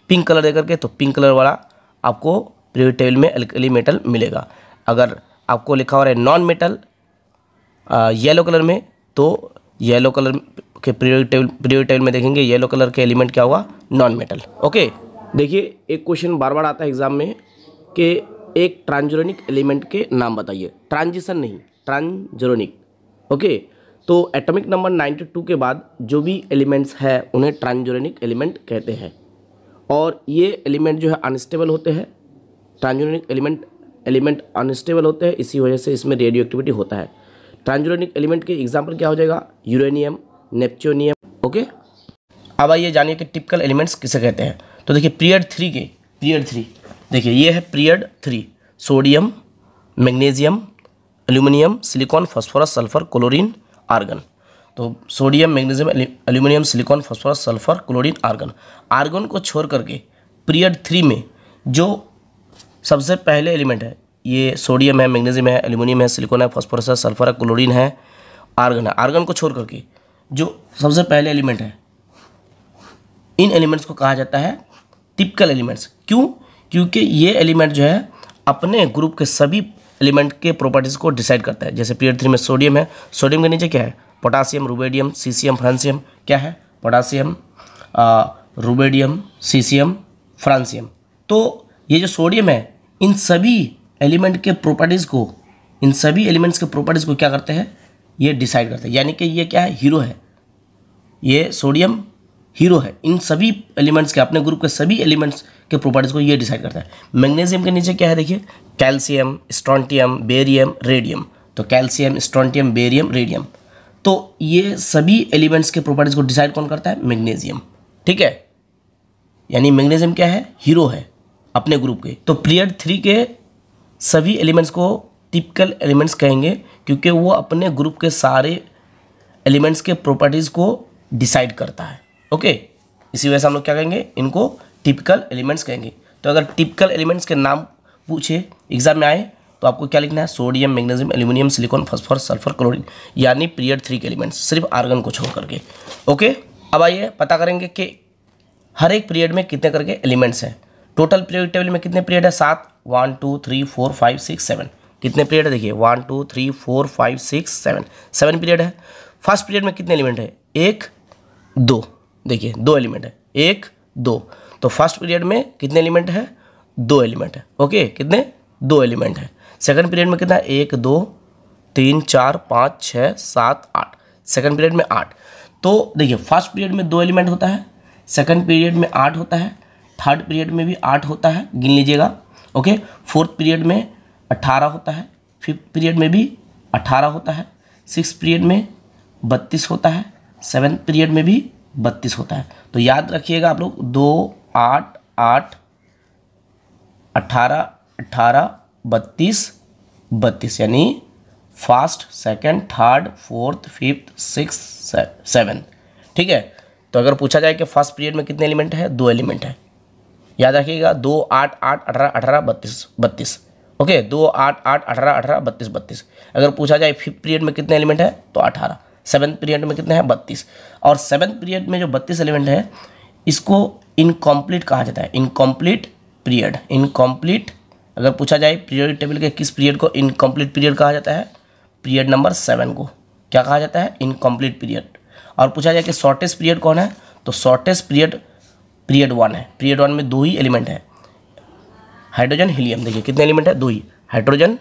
पिंक कलर दे करके तो पिंक कलर वाला आपको पीरियोडिक टेबल में अल्कली मेटल मिलेगा अगर आपको लिखा हो रहा है नॉन मेटल येलो कलर में तो येलो कलर के पीरियोडिक टेबल पीरियोडिक टेबल में देखेंगे येलो कलर के एलिमेंट क्या होगा नॉन मेटल ओके देखिए एक क्वेश्चन बार बार आता है एग्जाम में कि एक ट्रांजोनिक एलिमेंट के नाम बताइए ट्रांजिशन नहीं ट्रांजोनिक ओके तो एटॉमिक नंबर 92 के बाद जो भी एलिमेंट्स है उन्हें ट्रांजोरेनिक एलिमेंट कहते हैं और ये एलिमेंट जो है अनस्टेबल होते हैं ट्रांजोनिक एलिमेंट एलिमेंट अनस्टेबल होते हैं इसी वजह से इसमें रेडियो एक्टिविटी होता है ट्रांजोनिक एलिमेंट के एग्जाम्पल क्या हो जाएगा यूरेनियम नेपच्योनियम ओके अब आइए जानिए कि टिपिकल एलिमेंट्स किसे कहते हैं तो देखिए पीरियड थ्री के पीरियड थ्री देखिए ये है period three sodium magnesium aluminium silicon phosphorus sulphur chlorine argon तो sodium magnesium aluminium silicon phosphorus sulphur chlorine argon argon को छोड़ करके पीरियड थ्री में जो सबसे पहले एलिमेंट है ये सोडियम है मैग्नीशियम है एल्यूमिनियम है सिलिकॉन है फॉस्फोरस है सल्फर है क्लोरीन है आर्गन है आर्गन को छोड़ करके जो सबसे पहले एलिमेंट है इन एलिमेंट्स को कहा जाता है टिपिकल एलिमेंट्स क्यों क्योंकि ये एलिमेंट जो है अपने ग्रुप के सभी एलिमेंट के प्रॉपर्टीज़ को डिसाइड करता है जैसे पीरियड थ्री में सोडियम है सोडियम के नीचे क्या है पोटासियम रूबेडियम सीसीएम फ्रांसियम क्या है पोटासियम रूबेडियम सीसीएम फ्रांसियम तो ये जो सोडियम है इन सभी एलिमेंट के प्रॉपर्टीज़ को इन सभी एलिमेंट्स के प्रॉपर्टीज़ को क्या करते हैं ये डिसाइड करते हैं यानी कि ये क्या है हीरो है ये सोडियम हीरो है इन सभी एलिमेंट्स के अपने ग्रुप के सभी एलिमेंट्स के प्रॉपर्टीज़ को ये डिसाइड करता है मैग्नीशियम के नीचे क्या है देखिए कैल्शियम स्ट्रॉन्टियम बेरियम रेडियम तो कैल्शियम स्ट्रॉन्टियम बेरियम रेडियम तो ये सभी एलिमेंट्स के प्रॉपर्टीज को डिसाइड कौन करता है मैग्नीशियम ठीक है यानी मैग्नीशियम क्या है हीरो है अपने ग्रुप के तो पीरियड थ्री के सभी एलिमेंट्स को टिपिकल एलिमेंट्स कहेंगे क्योंकि वो अपने ग्रुप के सारे एलिमेंट्स के प्रॉपर्टीज़ को डिसाइड करता है ओके इसी वजह से हम लोग क्या कहेंगे इनको टिपिकल एलिमेंट्स कहेंगे तो अगर टिपिकल एलिमेंट्स के नाम पूछे एग्जाम में आए तो आपको क्या लिखना है sodium magnesium aluminium silicon phosphor sulphur chlorine यानी पीरियड थ्री के एलिमेंट्स सिर्फ आर्गन को छोड़ करके ओके अब आइए पता करेंगे कि हर एक पीरियड में कितने करके एलिमेंट्स हैं टोटल पीरियड टेबल में कितने पीरियड है सात one two three four five six seven कितने पीरियड है देखिए one two three four five six seven seven period है फर्स्ट पीरियड में कितने एलिमेंट है एक दो देखिए दो एलिमेंट है एक दो तो फर्स्ट पीरियड में कितने एलिमेंट है दो एलिमेंट है ओके कितने दो एलिमेंट है सेकंड पीरियड में कितना एक दो तीन चार पाँच छः सात आठ सेकंड पीरियड में आठ तो देखिए फर्स्ट पीरियड में दो एलिमेंट होता है सेकंड पीरियड में आठ होता है थर्ड पीरियड में भी आठ होता है गिन लीजिएगा ओके फोर्थ पीरियड में अट्ठारह होता है फिफ्थ पीरियड में भी अट्ठारह होता है सिक्स पीरियड में बत्तीस होता है सेवन्थ पीरियड में भी बत्तीस होता है तो याद रखिएगा आप लोग दो आठ आठ अट्ठारह अट्ठारह बत्तीस बत्तीस यानी first second third fourth fifth six seven ठीक है तो अगर पूछा जाए कि फर्स्ट पीरियड में कितने एलिमेंट है दो एलिमेंट है याद रखिएगा दो आठ आठ अठारह अठारह बत्तीस बत्तीस ओके दो आठ आठ अठारह अठारह बत्तीस बत्तीस अगर पूछा जाए फिफ्थ पीरियड में कितने एलिमेंट है तो अठारह सेवन्थ पीरियड में कितने हैं बत्तीस और सेवन्थ पीरियड में जो बत्तीस एलिमेंट है इसको इनकम्प्लीट कहा जाता है इनकम्प्लीट पीरियड इनकम्प्लीट अगर पूछा जाए पीरियड टेबल के किस पीरियड को इनकम्प्लीट पीरियड कहा जाता है पीरियड नंबर सेवन को क्या कहा जाता है इनकम्प्लीट पीरियड और पूछा जाए कि शॉर्टेस्ट पीरियड कौन है तो शॉर्टेस्ट पीरियड पीरियड वन है पीरियड वन में दो ही एलिमेंट है हाइड्रोजन हीलियम देखिए कितने एलिमेंट है दो ही हाइड्रोजन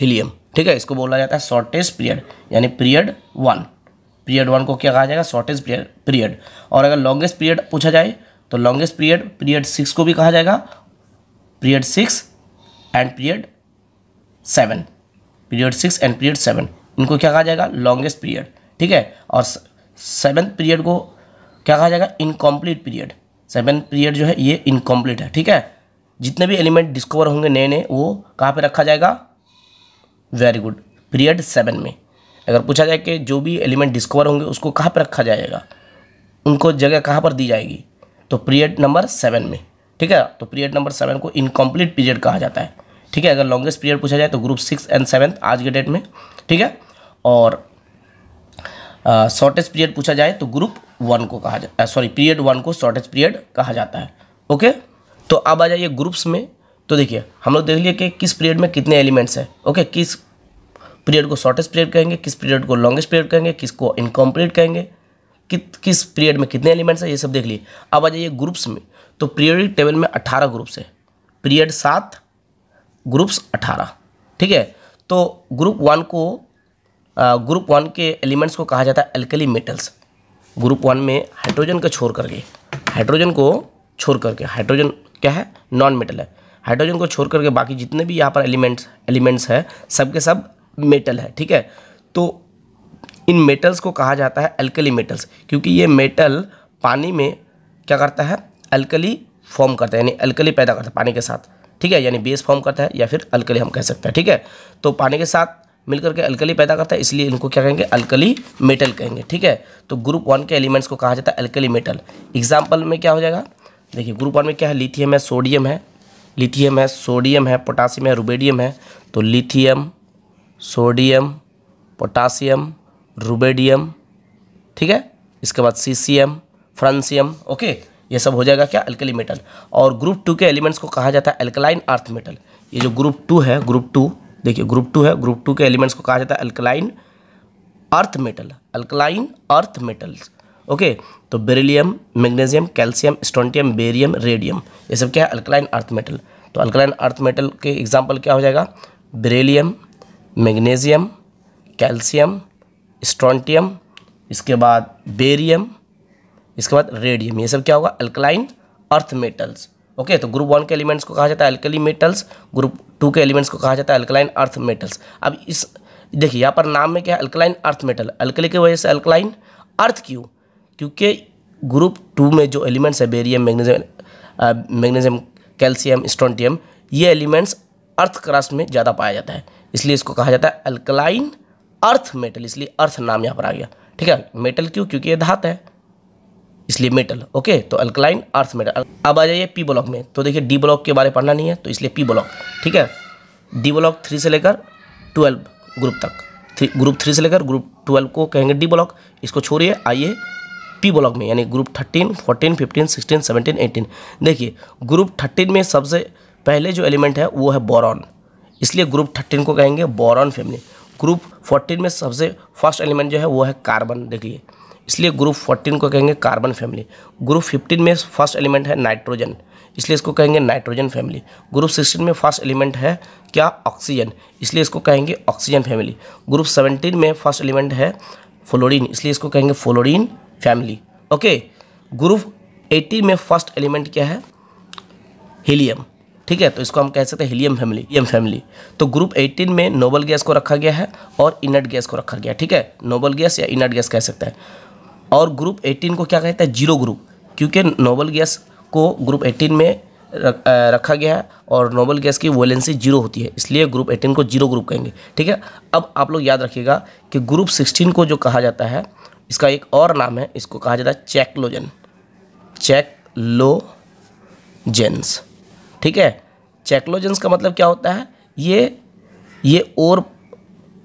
हीलियम ठीक है इसको बोला जाता है शॉर्टेस्ट पीरियड यानी पीरियड वन पीरियड वन को क्या कहा जाएगा शॉर्टेस्ट पीरियड पीरियड और अगर लॉन्गेस्ट पीरियड पूछा जाए तो लॉन्गेस्ट पीरियड पीरियड सिक्स को भी कहा जाएगा period six and period seven period six and period seven इनको क्या कहा जाएगा लॉन्गेस्ट पीरियड ठीक है और सेवन्थ पीरियड को क्या कहा जाएगा इनकम्प्लीट पीरियड सेवन पीरियड जो है ये इनकम्प्लीट है ठीक है जितने भी एलिमेंट डिस्कवर होंगे नए नए वो कहाँ पे रखा जाएगा वेरी गुड पीरियड सेवन में अगर पूछा जाए कि जो भी एलिमेंट डिस्कवर होंगे उसको कहाँ पर रखा जाएगा उनको जगह कहाँ पर दी जाएगी तो पीरियड नंबर सेवन में ठीक है तो पीरियड नंबर सेवन को इनकम्प्लीट पीरियड कहा जाता है ठीक है अगर लॉन्गेस्ट पीरियड पूछा जाए तो ग्रुप सिक्स एंड सेवन्थ आज के डेट में ठीक है और शॉर्टेज पीरियड पूछा जाए तो ग्रुप वन को कहा है सॉरी पीरियड वन को शॉर्टेज पीरियड कहा जाता है ओके तो अब आ जाइए ग्रुप्स में तो देखिए हम लोग देख लिए कि किस पीरियड में कितने एलिमेंट्स हैं ओके किस पीरियड को शॉर्टेस्ट पीरियड कहेंगे किस पीरियड को लॉन्गेस्ट पीरियड कहेंगे किसको इनकम्प्लीट कहेंगे कि, किस पीरियड में कितने एलिमेंट्स हैं ये सब देख लिए अब आ जाइए ग्रुप्स में तो पीरियडिक टेबल में अठारह ग्रुप्स है पीरियड सात ग्रुप्स अठारह ठीक है तो ग्रुप वन को ग्रुप वन के एलिमेंट्स को कहा जाता है एल्कली मेटल्स ग्रुप वन में हाइड्रोजन का छोड़ करके हाइड्रोजन को छोड़ करके हाइड्रोजन क्या है नॉन मेटल है हाइड्रोजन को छोड़ करके बाकी जितने भी यहाँ पर एलिमेंट्स एलिमेंट्स हैं सब के सब मेटल है ठीक है तो इन मेटल्स को कहा जाता है एल्कली मेटल्स क्योंकि ये मेटल पानी में क्या करता है अल्कली फॉर्म करता है यानी अल्कली पैदा करता है पानी के साथ ठीक है यानी बेस फॉर्म करता है या फिर अल्कली हम कह सकते हैं ठीक है तो पानी के साथ मिलकर के अल्कली पैदा करता है इसलिए इनको क्या कहेंगे अल्कली मेटल कहेंगे ठीक है तो ग्रुप वन के एलिमेंट्स को कहा जाता है अल्कली मेटल एग्जाम्पल में क्या हो जाएगा देखिए ग्रुप वन में क्या है लिथियम है सोडियम है लिथियम है सोडियम है पोटासियम है रुबेडियम है तो लिथियम सोडियम पोटासियम रुबेडियम ठीक है इसके बाद सीसीएम फ्रांसियम ओके ये सब हो जाएगा क्या अल्कली मेटल और ग्रुप टू के एलिमेंट्स को कहा जाता है अल्कलाइन अर्थ मेटल ये जो ग्रुप टू है ग्रुप टू देखिए ग्रुप टू है ग्रुप टू के एलिमेंट्स को कहा जाता है alkaline earth metal alkaline earth metals okay तो beryllium magnesium calcium strontium barium radium ये सब क्या है अल्कलाइन अर्थ मेटल तो अल्कलाइन अर्थ मेटल के एग्जाम्पल क्या हो जाएगा बेरिलियम मैग्नीशियम कैल्शियम स्टोंटियम इसके बाद बेरियम इसके बाद रेडियम ये सब क्या होगा अल्कलाइन अर्थ मेटल्स ओके तो ग्रुप वन के एलिमेंट्स को कहा जाता है अल्कली मेटल्स ग्रुप टू के एलिमेंट्स को कहा जाता है अल्कलाइन अर्थ मेटल्स अब इस देखिए यहाँ पर नाम में क्या है अल्कलाइन अर्थ मेटल अल्कली की वजह से अल्कलाइन अर्थ क्यों क्योंकि ग्रुप टू में जो एलिमेंट्स है barium magnesium magnesium calcium strontium ये एलिमेंट्स अर्थ क्रस्ट में ज़्यादा पाया जाता है इसलिए इसको कहा जाता है अल्कलाइन अर्थ मेटल इसलिए अर्थ नाम यहाँ पर आ गया ठीक है मेटल क्यों क्योंकि ये धात है इसलिए मेटल ओके तो अल्कलाइन अर्थ मेटल अब आ जाइए पी ब्लॉक में तो देखिए डी ब्लॉक के बारे पढ़ना नहीं है तो इसलिए पी ब्लॉक ठीक है डी ब्लॉक थ्री से लेकर ट्वेल्व ग्रुप तक थ्री ग्रुप थ्री से लेकर ग्रुप ट्वेल्व को कहेंगे डी ब्लॉक इसको छोड़िए आइए पी ब्लॉक में यानी group thirteen fourteen fifteen sixteen seventeen eighteen देखिए ग्रुप थर्टीन में सबसे पहले जो एलिमेंट है वो है बोरॉन इसलिए ग्रुप थर्टीन को कहेंगे बोरॉन फैमिली ग्रुप फोर्टीन में सबसे फर्स्ट एलिमेंट जो है वो है कार्बन देखिए इसलिए ग्रुप फोर्टीन को कहेंगे कार्बन फैमिली ग्रुप फिफ्टीन में फर्स्ट एलिमेंट है नाइट्रोजन इसलिए इसको कहेंगे नाइट्रोजन फैमिली ग्रुप सिक्सटीन में फर्स्ट एलिमेंट है क्या ऑक्सीजन इसलिए इसको कहेंगे ऑक्सीजन फैमिली ग्रुप सेवनटीन में फर्स्ट एलिमेंट है फ्लोरिन इसलिए इसको कहेंगे fluorine family okay group eighteen में फर्स्ट एलिमेंट क्या है हीलियम ठीक है तो इसको हम कह सकते हैं हीलियम फैमिली हीलियम फैमिली तो ग्रुप 18 में नोबल गैस को रखा गया है और इनर्ट गैस को रखा गया ठीक है नोबल गैस या इनर्ट गैस कह सकते हैं और ग्रुप 18 को क्या कहता है जीरो ग्रुप क्योंकि नोबल गैस को ग्रुप 18 में रखा गया है और नोबल गैस की वोलेंसी जीरो होती है इसलिए ग्रुप 18 को जीरो ग्रुप कहेंगे ठीक है अब आप लोग याद रखिएगा कि ग्रुप 16 को जो कहा जाता है इसका एक और नाम है इसको कहा जाता है चैकलोजन चैकलोजेंस ठीक है चैकलोजेंस का मतलब क्या होता है ये ये और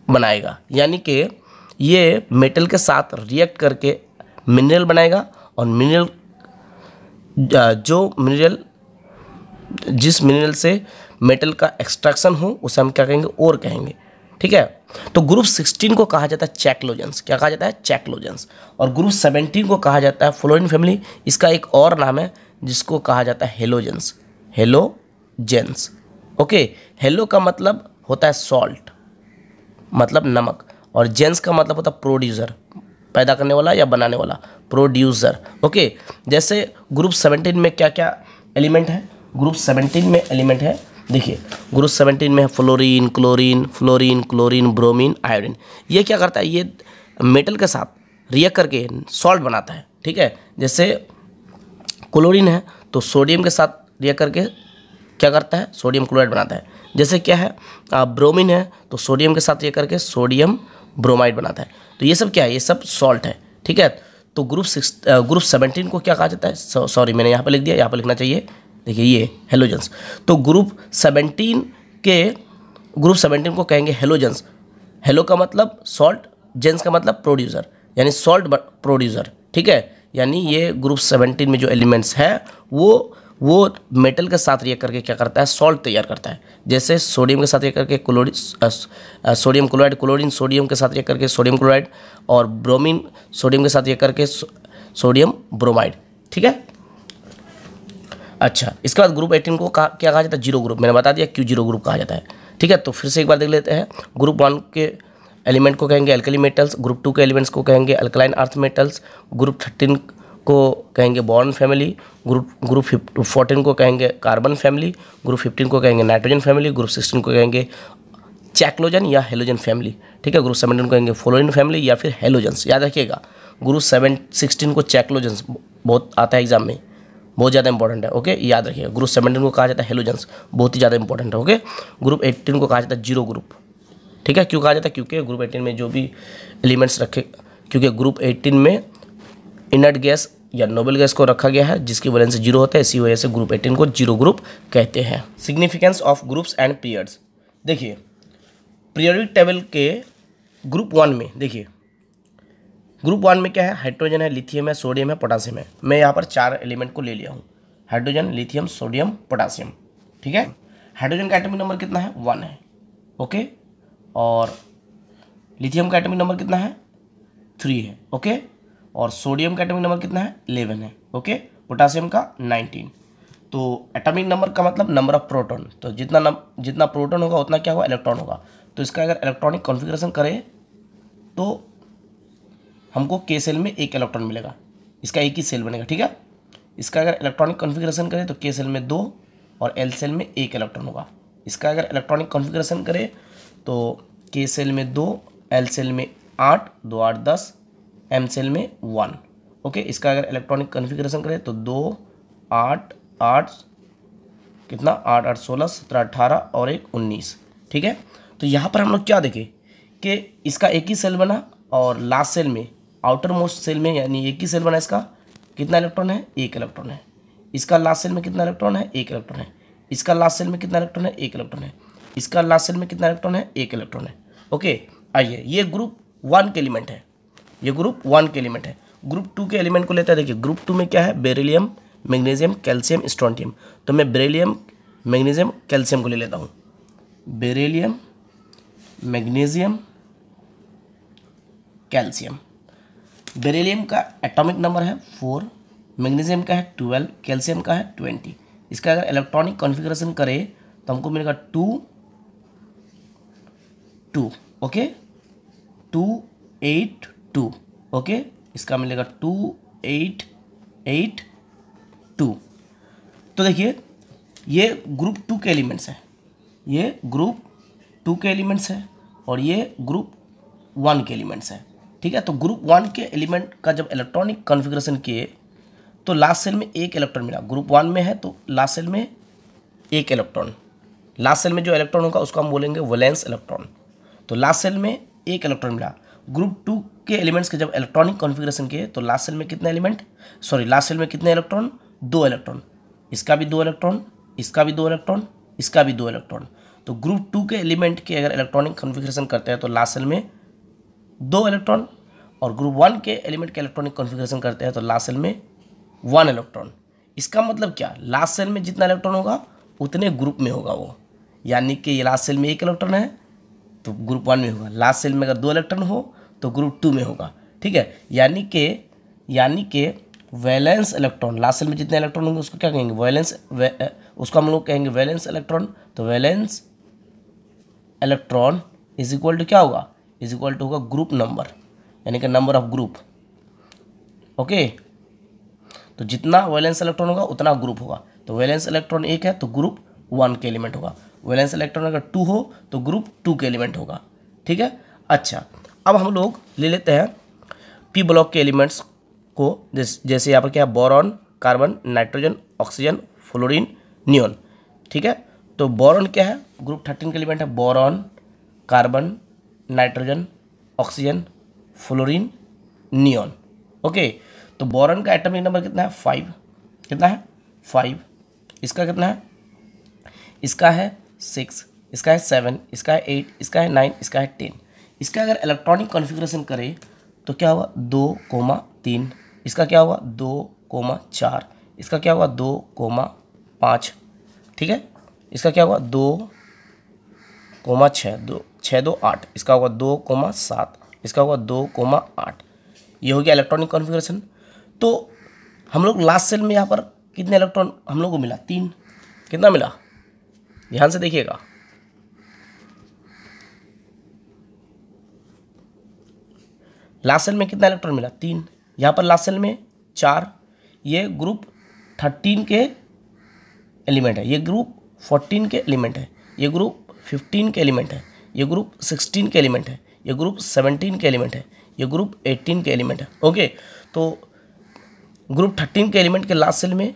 बनाएगा यानी कि ये मेटल के साथ रिएक्ट करके मिनरल बनाएगा और मिनरल जो मिनरल जिस मिनरल से मेटल का एक्सट्रैक्शन हो उसे हम क्या कहेंगे और कहेंगे ठीक है तो ग्रुप सिक्सटीन को कहा जाता है चैकलोजेंस क्या कहा जाता है चैकलोजेंस और ग्रुप सेवेंटीन को कहा जाता है फ्लोरिन फैमिली इसका एक और नाम है जिसको कहा जाता है हेलोजेंस हेलोजेंस ओके हेलो का मतलब होता है सॉल्ट मतलब नमक और जेंस का मतलब होता है प्रोड्यूसर पैदा करने वाला या बनाने वाला प्रोड्यूसर ओके जैसे ग्रुप सेवनटीन में क्या क्या एलिमेंट है ग्रुप सेवनटीन में एलिमेंट है देखिए ग्रुप सेवनटीन में है chlorine chlorine chlorine chlorine bromine ये क्या करता है ये मेटल के साथ रिएक्ट करके सॉल्ट बनाता है ठीक है जैसे क्लोरीन है तो सोडियम के साथ रिएक्ट करके क्या करता है सोडियम क्लोराइड बनाता है जैसे क्या है ब्रोमीन है तो सोडियम के साथ रिएक्ट करके सोडियम ब्रोमाइड बनाता है तो ये सब क्या है ये सब सॉल्ट है ठीक है तो ग्रुप सिक्स ग्रुप सेवनटीन को क्या कहा जाता है सॉरी मैंने यहाँ पर लिख दिया यहाँ पर लिखना चाहिए देखिए ये हेलोजेंस तो ग्रुप सेवनटीन के ग्रुप सेवनटीन को कहेंगे हेलोजेंस हेलो का मतलब सॉल्ट जेंस का मतलब प्रोड्यूसर यानी सॉल्ट प्रोड्यूसर ठीक है यानी ये ग्रुप सेवनटीन में जो एलिमेंट्स हैं वो वो मेटल के साथ रिएक्ट करके क्या करता है सॉल्ट तैयार करता है जैसे सोडियम के साथ रिएक्ट करके क्लोरी सोडियम क्लोराइड क्लोरीन सोडियम के साथ रिएक्ट करके सोडियम क्लोराइड और ब्रोमीन सोडियम के साथ रिएक्ट करके सोडियम ब्रोमाइड ठीक है अच्छा इसके बाद ग्रुप एटीन को कहा क्या कहा जाता है जीरो ग्रुप मैंने बता दिया क्यों जीरो ग्रुप कहा जाता है ठीक है तो फिर से एक बार देख लेते हैं ग्रुप वन के एलिमेंट को कहेंगे अल्कली मेटल्स ग्रुप टू के एलिमेंट्स को कहेंगे alkaline earth metals group thirteen को कहेंगे boron family group group fourteen को कहेंगे कार्बन फैमिली ग्रुप फिफ्टीन को कहेंगे नाइट्रोजन फैमिली ग्रुप सिक्सटीन को कहेंगे चैक्लोजन या हेलोजन फैमिली ठीक है ग्रुप सेवनटीन को कहेंगे फ्लोरिन फैमिली या फिर हेलोजन्स याद रखिएगा ग्रुप सेवन सिक्सटीन को चैक्लोजन्स बहुत आता है एग्जाम में बहुत ज़्यादा इंपॉर्टेंट है ओके याद रखिएगा ग्रुप सेवनटीन को कहा जाता है हेलोजन्स बहुत ही ज़्यादा इंपॉर्टेंट है ओके ग्रुप एट्टीन को कहा जाता है जीरो ग्रुप ठीक है क्यों कहा जाता है क्योंकि ग्रुप एटीन में जो भी एलिमेंट्स रखे क्योंकि ग्रुप एटीन में इनर्ट गैस या नोबल गैस को रखा गया है जिसकी वैलेंस जीरो होता है इसी वजह से ग्रुप एटीन को जीरो ग्रुप कहते हैं significance of groups and periods देखिए पीरियडिक टेबल के ग्रुप वन में देखिए ग्रुप वन में क्या है हाइड्रोजन है लिथियम है सोडियम है पोटासियम है मैं यहाँ पर चार एलिमेंट को ले लिया हूँ हाइड्रोजन लिथियम सोडियम पोटासियम ठीक है हाइड्रोजन का एटमिक नंबर कितना है वन है ओके और लिथियम का एटमिक नंबर कितना है थ्री है ओके और सोडियम का एटॉमिक नंबर कितना है इलेवन है ओके पोटासियम का नाइनटीन तो एटॉमिक नंबर का मतलब नंबर ऑफ प्रोटॉन तो जितना नम, जितना प्रोटॉन होगा उतना क्या होगा इलेक्ट्रॉन होगा तो इसका अगर इलेक्ट्रॉनिक कॉन्फ़िगरेशन करें तो हमको के सेल में एक इलेक्ट्रॉन मिलेगा इसका एक ही सेल बनेगा ठीक है इसका अगर इलेक्ट्रॉनिक कॉन्फ़िगरेशन करें तो के सेल में दो और एल सेल में एक इलेक्ट्रॉन होगा इसका अगर इलेक्ट्रॉनिक कॉन्फ़िगरेशन करें तो के सेल में दो एल सेल में आठ दो आठ दस एम सेल में वन ओके इसका अगर इलेक्ट्रॉनिक कन्फिग्रेशन करें तो दो आठ आठ कितना आठ आठ सोलह सत्रह अट्ठारह और एक उन्नीस ठीक है तो यहाँ पर हम लोग क्या देखें कि इसका एक ही सेल बना और लास्ट सेल में आउटर मोस्ट सेल में यानी एक ही सेल बना इसका कितना इलेक्ट्रॉन है एक इलेक्ट्रॉन है इसका लास्ट सेल में कितना इलेक्ट्रॉन है एक इलेक्ट्रॉन है इसका लास्ट सेल में कितना इलेक्ट्रॉन है एक इलेक्ट्रॉन है इसका लास्ट सेल में कितना इलेक्ट्रॉन है एक इलेक्ट्रॉन है ओके आइए ये ग्रुप वन के एलिमेंट है ये ग्रुप वन के एलिमेंट है ग्रुप टू के एलिमेंट को लेता है देखिए ग्रुप टू में क्या है बेरिलियम मैग्नीशियम कैल्शियम स्ट्रॉन्टियम तो मैं बेरिलियम मैग्नीशियम कैल्शियम को ले लेता हूँ बेरिलियम मैग्नीशियम कैल्शियम बेरिलियम का एटॉमिक नंबर है फोर मैग्नीशियम का है ट्वेल्व कैल्शियम का है ट्वेंटी इसका अगर इलेक्ट्रॉनिक कॉन्फ़िगरेशन करें तो हमको मिलेगा two two okay two eight two okay इसका मिलेगा टू एट एट टू तो देखिए ये ग्रुप टू के एलिमेंट्स हैं ये ग्रुप टू के एलिमेंट्स हैं और ये ग्रुप वन के एलिमेंट्स हैं ठीक है तो ग्रुप वन के एलिमेंट का जब इलेक्ट्रॉनिक कॉन्फ़िगरेशन किए तो लास्ट सेल में एक इलेक्ट्रॉन मिला ग्रुप वन में है तो लास्ट सेल में एक इलेक्ट्रॉन लास्ट सेल में जो इलेक्ट्रॉन होगा उसको हम बोलेंगे वलेंस इलेक्ट्रॉन तो लास्ट सेल में एक इलेक्ट्रॉन मिला ग्रुप टू के एलिमेंट्स के जब इलेक्ट्रॉनिक कॉन्फिग्रेशन किए तो लास्ट सेल में कितने एलिमेंट सॉरी लास्ट सेल में कितने इलेक्ट्रॉन दो इलेक्ट्रॉन इसका भी दो इलेक्ट्रॉन इसका भी दो इलेक्ट्रॉन इसका भी दो इलेक्ट्रॉन तो ग्रुप टू के एलिमेंट के अगर इलेक्ट्रॉनिक कॉन्फिग्रेशन करते हैं तो लास्ट सेल में दो इलेक्ट्रॉन और ग्रुप वन के एलिमेंट के इलेक्ट्रॉनिक कॉन्फिग्रेशन करते हैं तो लास्ट सेल में वन इलेक्ट्रॉन इसका मतलब क्या लास्ट सेल में जितना इलेक्ट्रॉन होगा उतने ग्रुप में होगा वो यानी कि ये लास्ट सेल में एक इलेक्ट्रॉन है तो ग्रुप वन में होगा लास्ट सेल में अगर दो इलेक्ट्रॉन हो तो ग्रुप टू में होगा ठीक है यानी कि यानी कि वैलेंस इलेक्ट्रॉन लास्ट सेल में जितने इलेक्ट्रॉन होंगे उसको क्या कहेंगे वैलेंस वे, उसको हम लोग कहेंगे वैलेंस इलेक्ट्रॉन तो valence electron is equal to क्या होगा इज इक्वल टू होगा ग्रुप नंबर यानी कि नंबर ऑफ ग्रुप ओके तो जितना वैलेंस इलेक्ट्रॉन होगा उतना ग्रुप होगा तो वैलेंस इलेक्ट्रॉन एक है तो ग्रुप वन के एलिमेंट होगा वैलेंस इलेक्ट्रॉन अगर टू हो तो ग्रुप टू के एलिमेंट होगा ठीक है अच्छा अब हम लोग ले लेते हैं पी ब्लॉक के एलिमेंट्स को जैसे यहाँ पर क्या है boron carbon nitrogen oxygen fluorine neon ठीक है तो बोरॉन क्या है ग्रुप थर्टीन तो का एलिमेंट है boron carbon nitrogen oxygen fluorine neon okay तो बोरन का एटमिक नंबर कितना है फाइव कितना है फाइव इसका कितना है इसका है सिक्स इसका है सेवन इसका है एट इसका है नाइन इसका है टेन इसका अगर इलेक्ट्रॉनिक कॉन्फ़िगरेशन करें तो क्या हुआ दो कोमा तीन इसका क्या हुआ दो कोमा चार इसका क्या हुआ दो कोमा पाँच ठीक है इसका क्या हुआ दो कोमा छः दो छः दो आठ इसका हुआ दो कोमा सात इसका हुआ दो कोमा आठ ये हो गया इलेक्ट्रॉनिक कॉन्फ़िगरेशन तो हम लोग लास्ट सेल में यहाँ पर कितने इलेक्ट्रॉन हम लोग को मिला तीन कितना मिला ध्यान से देखिएगा लास्ट सेल में कितना इलेक्ट्रॉन मिला तीन यहाँ पर लास्ट सेल में चार ये ग्रुप थर्टीन के एलिमेंट है ये ग्रुप फोर्टीन के एलिमेंट है ये ग्रुप फिफ्टीन के एलिमेंट है ये ग्रुप सिक्सटीन के एलिमेंट है ये ग्रुप सेवनटीन के एलिमेंट है ये ग्रुप एट्टीन के एलिमेंट है ओके तो ग्रुप थर्टीन के एलिमेंट के लास्ट सेल में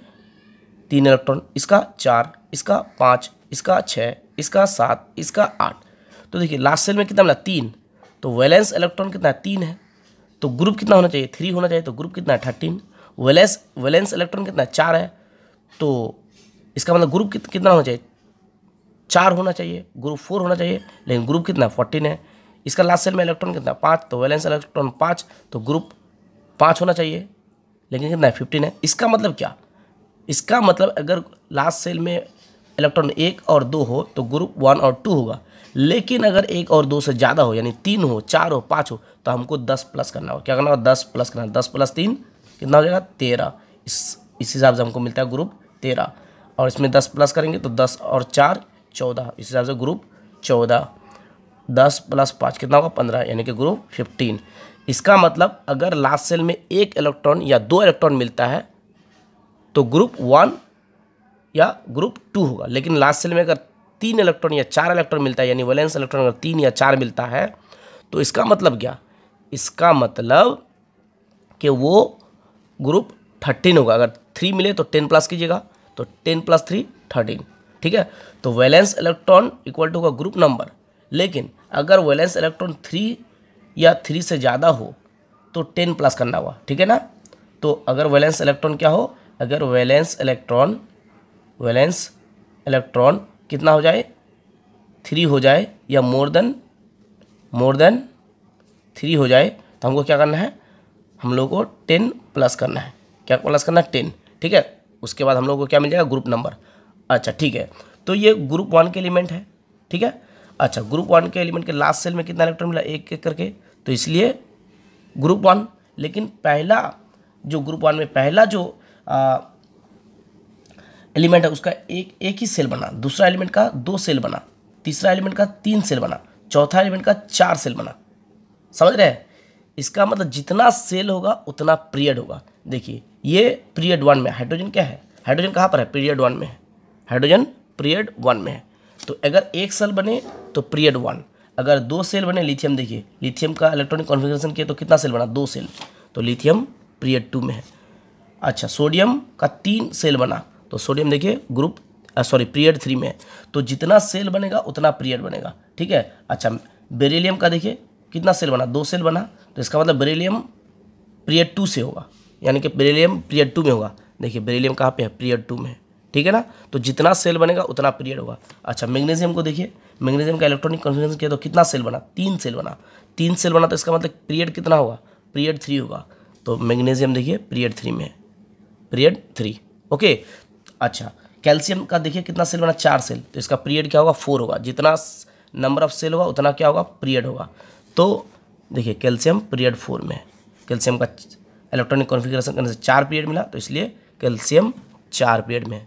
तीन इलेक्ट्रॉन इसका चार इसका पाँच इसका छः इसका सात इसका आठ तो देखिए लास्ट सेल में कितना मिला तीन तो वैलेंस इलेक्ट्रॉन कितना है तीन है तो ग्रुप कितना होना चाहिए थ्री होना चाहिए तो ग्रुप कितना है थर्टीन वेलेंस वेलेंस इलेक्ट्रॉन कितना है चार है तो इसका मतलब ग्रुप कित, कितना होना चाहिए चार होना चाहिए ग्रुप फोर होना चाहिए लेकिन ग्रुप कितना फोर्टीन है इसका लास्ट सेल में इलेक्ट्रॉन कितना पाँच तो वैलेंस इलेक्ट्रॉन पाँच तो ग्रुप पाँच होना चाहिए लेकिन कितना है फिफ्टीन है इसका मतलब क्या इसका मतलब अगर लास्ट सेल में इलेक्ट्रॉन एक और दो हो तो ग्रुप वन और टू होगा लेकिन अगर एक और दो से ज़्यादा हो यानी तीन हो चार हो पाँच हो तो हमको दस प्लस करना होगा क्या करना होगा दस प्लस करना दस प्लस तीन कितना हो जाएगा तेरह इस इस हिसाब से हमको मिलता है ग्रुप तेरह और इसमें दस प्लस करेंगे तो दस और चार चौदह इस हिसाब से ग्रुप चौदह दस प्लस पाँच कितना होगा पंद्रह यानी कि ग्रुप फिफ्टीन इसका मतलब अगर लास्ट सेल में एक इलेक्ट्रॉन या दो इलेक्ट्रॉन मिलता है तो ग्रुप वन या ग्रुप टू होगा लेकिन लास्ट सेल में अगर तीन इलेक्ट्रॉन या चार इलेक्ट्रॉन मिलता है यानी वैलेंस इलेक्ट्रॉन अगर तीन या चार मिलता है तो इसका मतलब क्या इसका मतलब कि वो ग्रुप थर्टीन होगा अगर थ्री मिले तो टेन प्लस कीजिएगा तो टेन प्लस थ्री थर्टीन ठीक है तो वैलेंस इलेक्ट्रॉन इक्वल टू होगा ग्रुप नंबर लेकिन अगर वैलेंस इलेक्ट्रॉन थ्री या थ्री से ज़्यादा हो तो टेन प्लस करना होगा ठीक है ना तो अगर वैलेंस इलेक्ट्रॉन क्या हो अगर वैलेंस इलेक्ट्रॉन वैलेंस इलेक्ट्रॉन कितना हो जाए थ्री हो जाए या more than more than three हो जाए तो हमको क्या करना है हम लोग को टेन प्लस करना है क्या प्लस करना है टेन ठीक है उसके बाद हम लोग को क्या मिल जाएगा ग्रुप नंबर अच्छा ठीक है तो ये ग्रुप वन के एलिमेंट है ठीक है अच्छा ग्रुप वन के एलिमेंट के लास्ट सेल में कितना इलेक्ट्रॉन मिला एक एक करके तो इसलिए ग्रुप वन लेकिन पहला जो ग्रुप वन में पहला जो आ, एलिमेंट है उसका एक एक ही सेल बना दूसरा एलिमेंट का दो सेल बना तीसरा एलिमेंट का तीन सेल बना चौथा एलिमेंट का चार सेल बना समझ रहे हैं इसका मतलब जितना सेल होगा उतना पीरियड होगा देखिए ये पीरियड वन में हाइड्रोजन क्या है हाइड्रोजन कहाँ पर है पीरियड वन में है हाइड्रोजन पीरियड वन में है तो अगर एक सेल बने तो पीरियड वन अगर दो सेल बने लिथियम देखिए लिथियम का इलेक्ट्रॉनिक कॉन्फिग्रेशन किया तो कितना सेल बना दो सेल तो लिथियम पीरियड टू में है अच्छा सोडियम का तीन सेल बना तो सोडियम देखिए ग्रुप सॉरी पीरियड थ्री में तो जितना सेल बनेगा उतना पीरियड बनेगा ठीक है अच्छा बेरेलियम का देखिए कितना सेल बना दो सेल बना तो इसका मतलब बेरेलियम पीरियड टू से होगा यानी कि बेरेलियम पीरियड टू में होगा देखिए बेरेलियम कहाँ पे है पीरियड टू में ठीक है ना तो जितना सेल बनेगा उतना पीरियड होगा अच्छा मैग्नीशियम को देखिए मैग्नीशियम का इलेक्ट्रॉनिक कन्फ्यूजन किया तो कितना सेल बना तीन सेल बना तीन सेल बना तो इसका मतलब पीरियड कितना होगा पीरियड थ्री होगा तो मैग्नीशियम देखिए पीरियड थ्री में पीरियड थ्री ओके अच्छा कैल्शियम का देखिए कितना सेल बना चार सेल तो इसका पीरियड क्या होगा फोर होगा जितना नंबर ऑफ सेल होगा उतना क्या होगा पीरियड होगा तो देखिए कैल्शियम पीरियड फोर में कैल्शियम का इलेक्ट्रॉनिक कॉन्फिग्रेशन करने से चार पीरियड मिला तो इसलिए कैल्शियम चार पीरियड में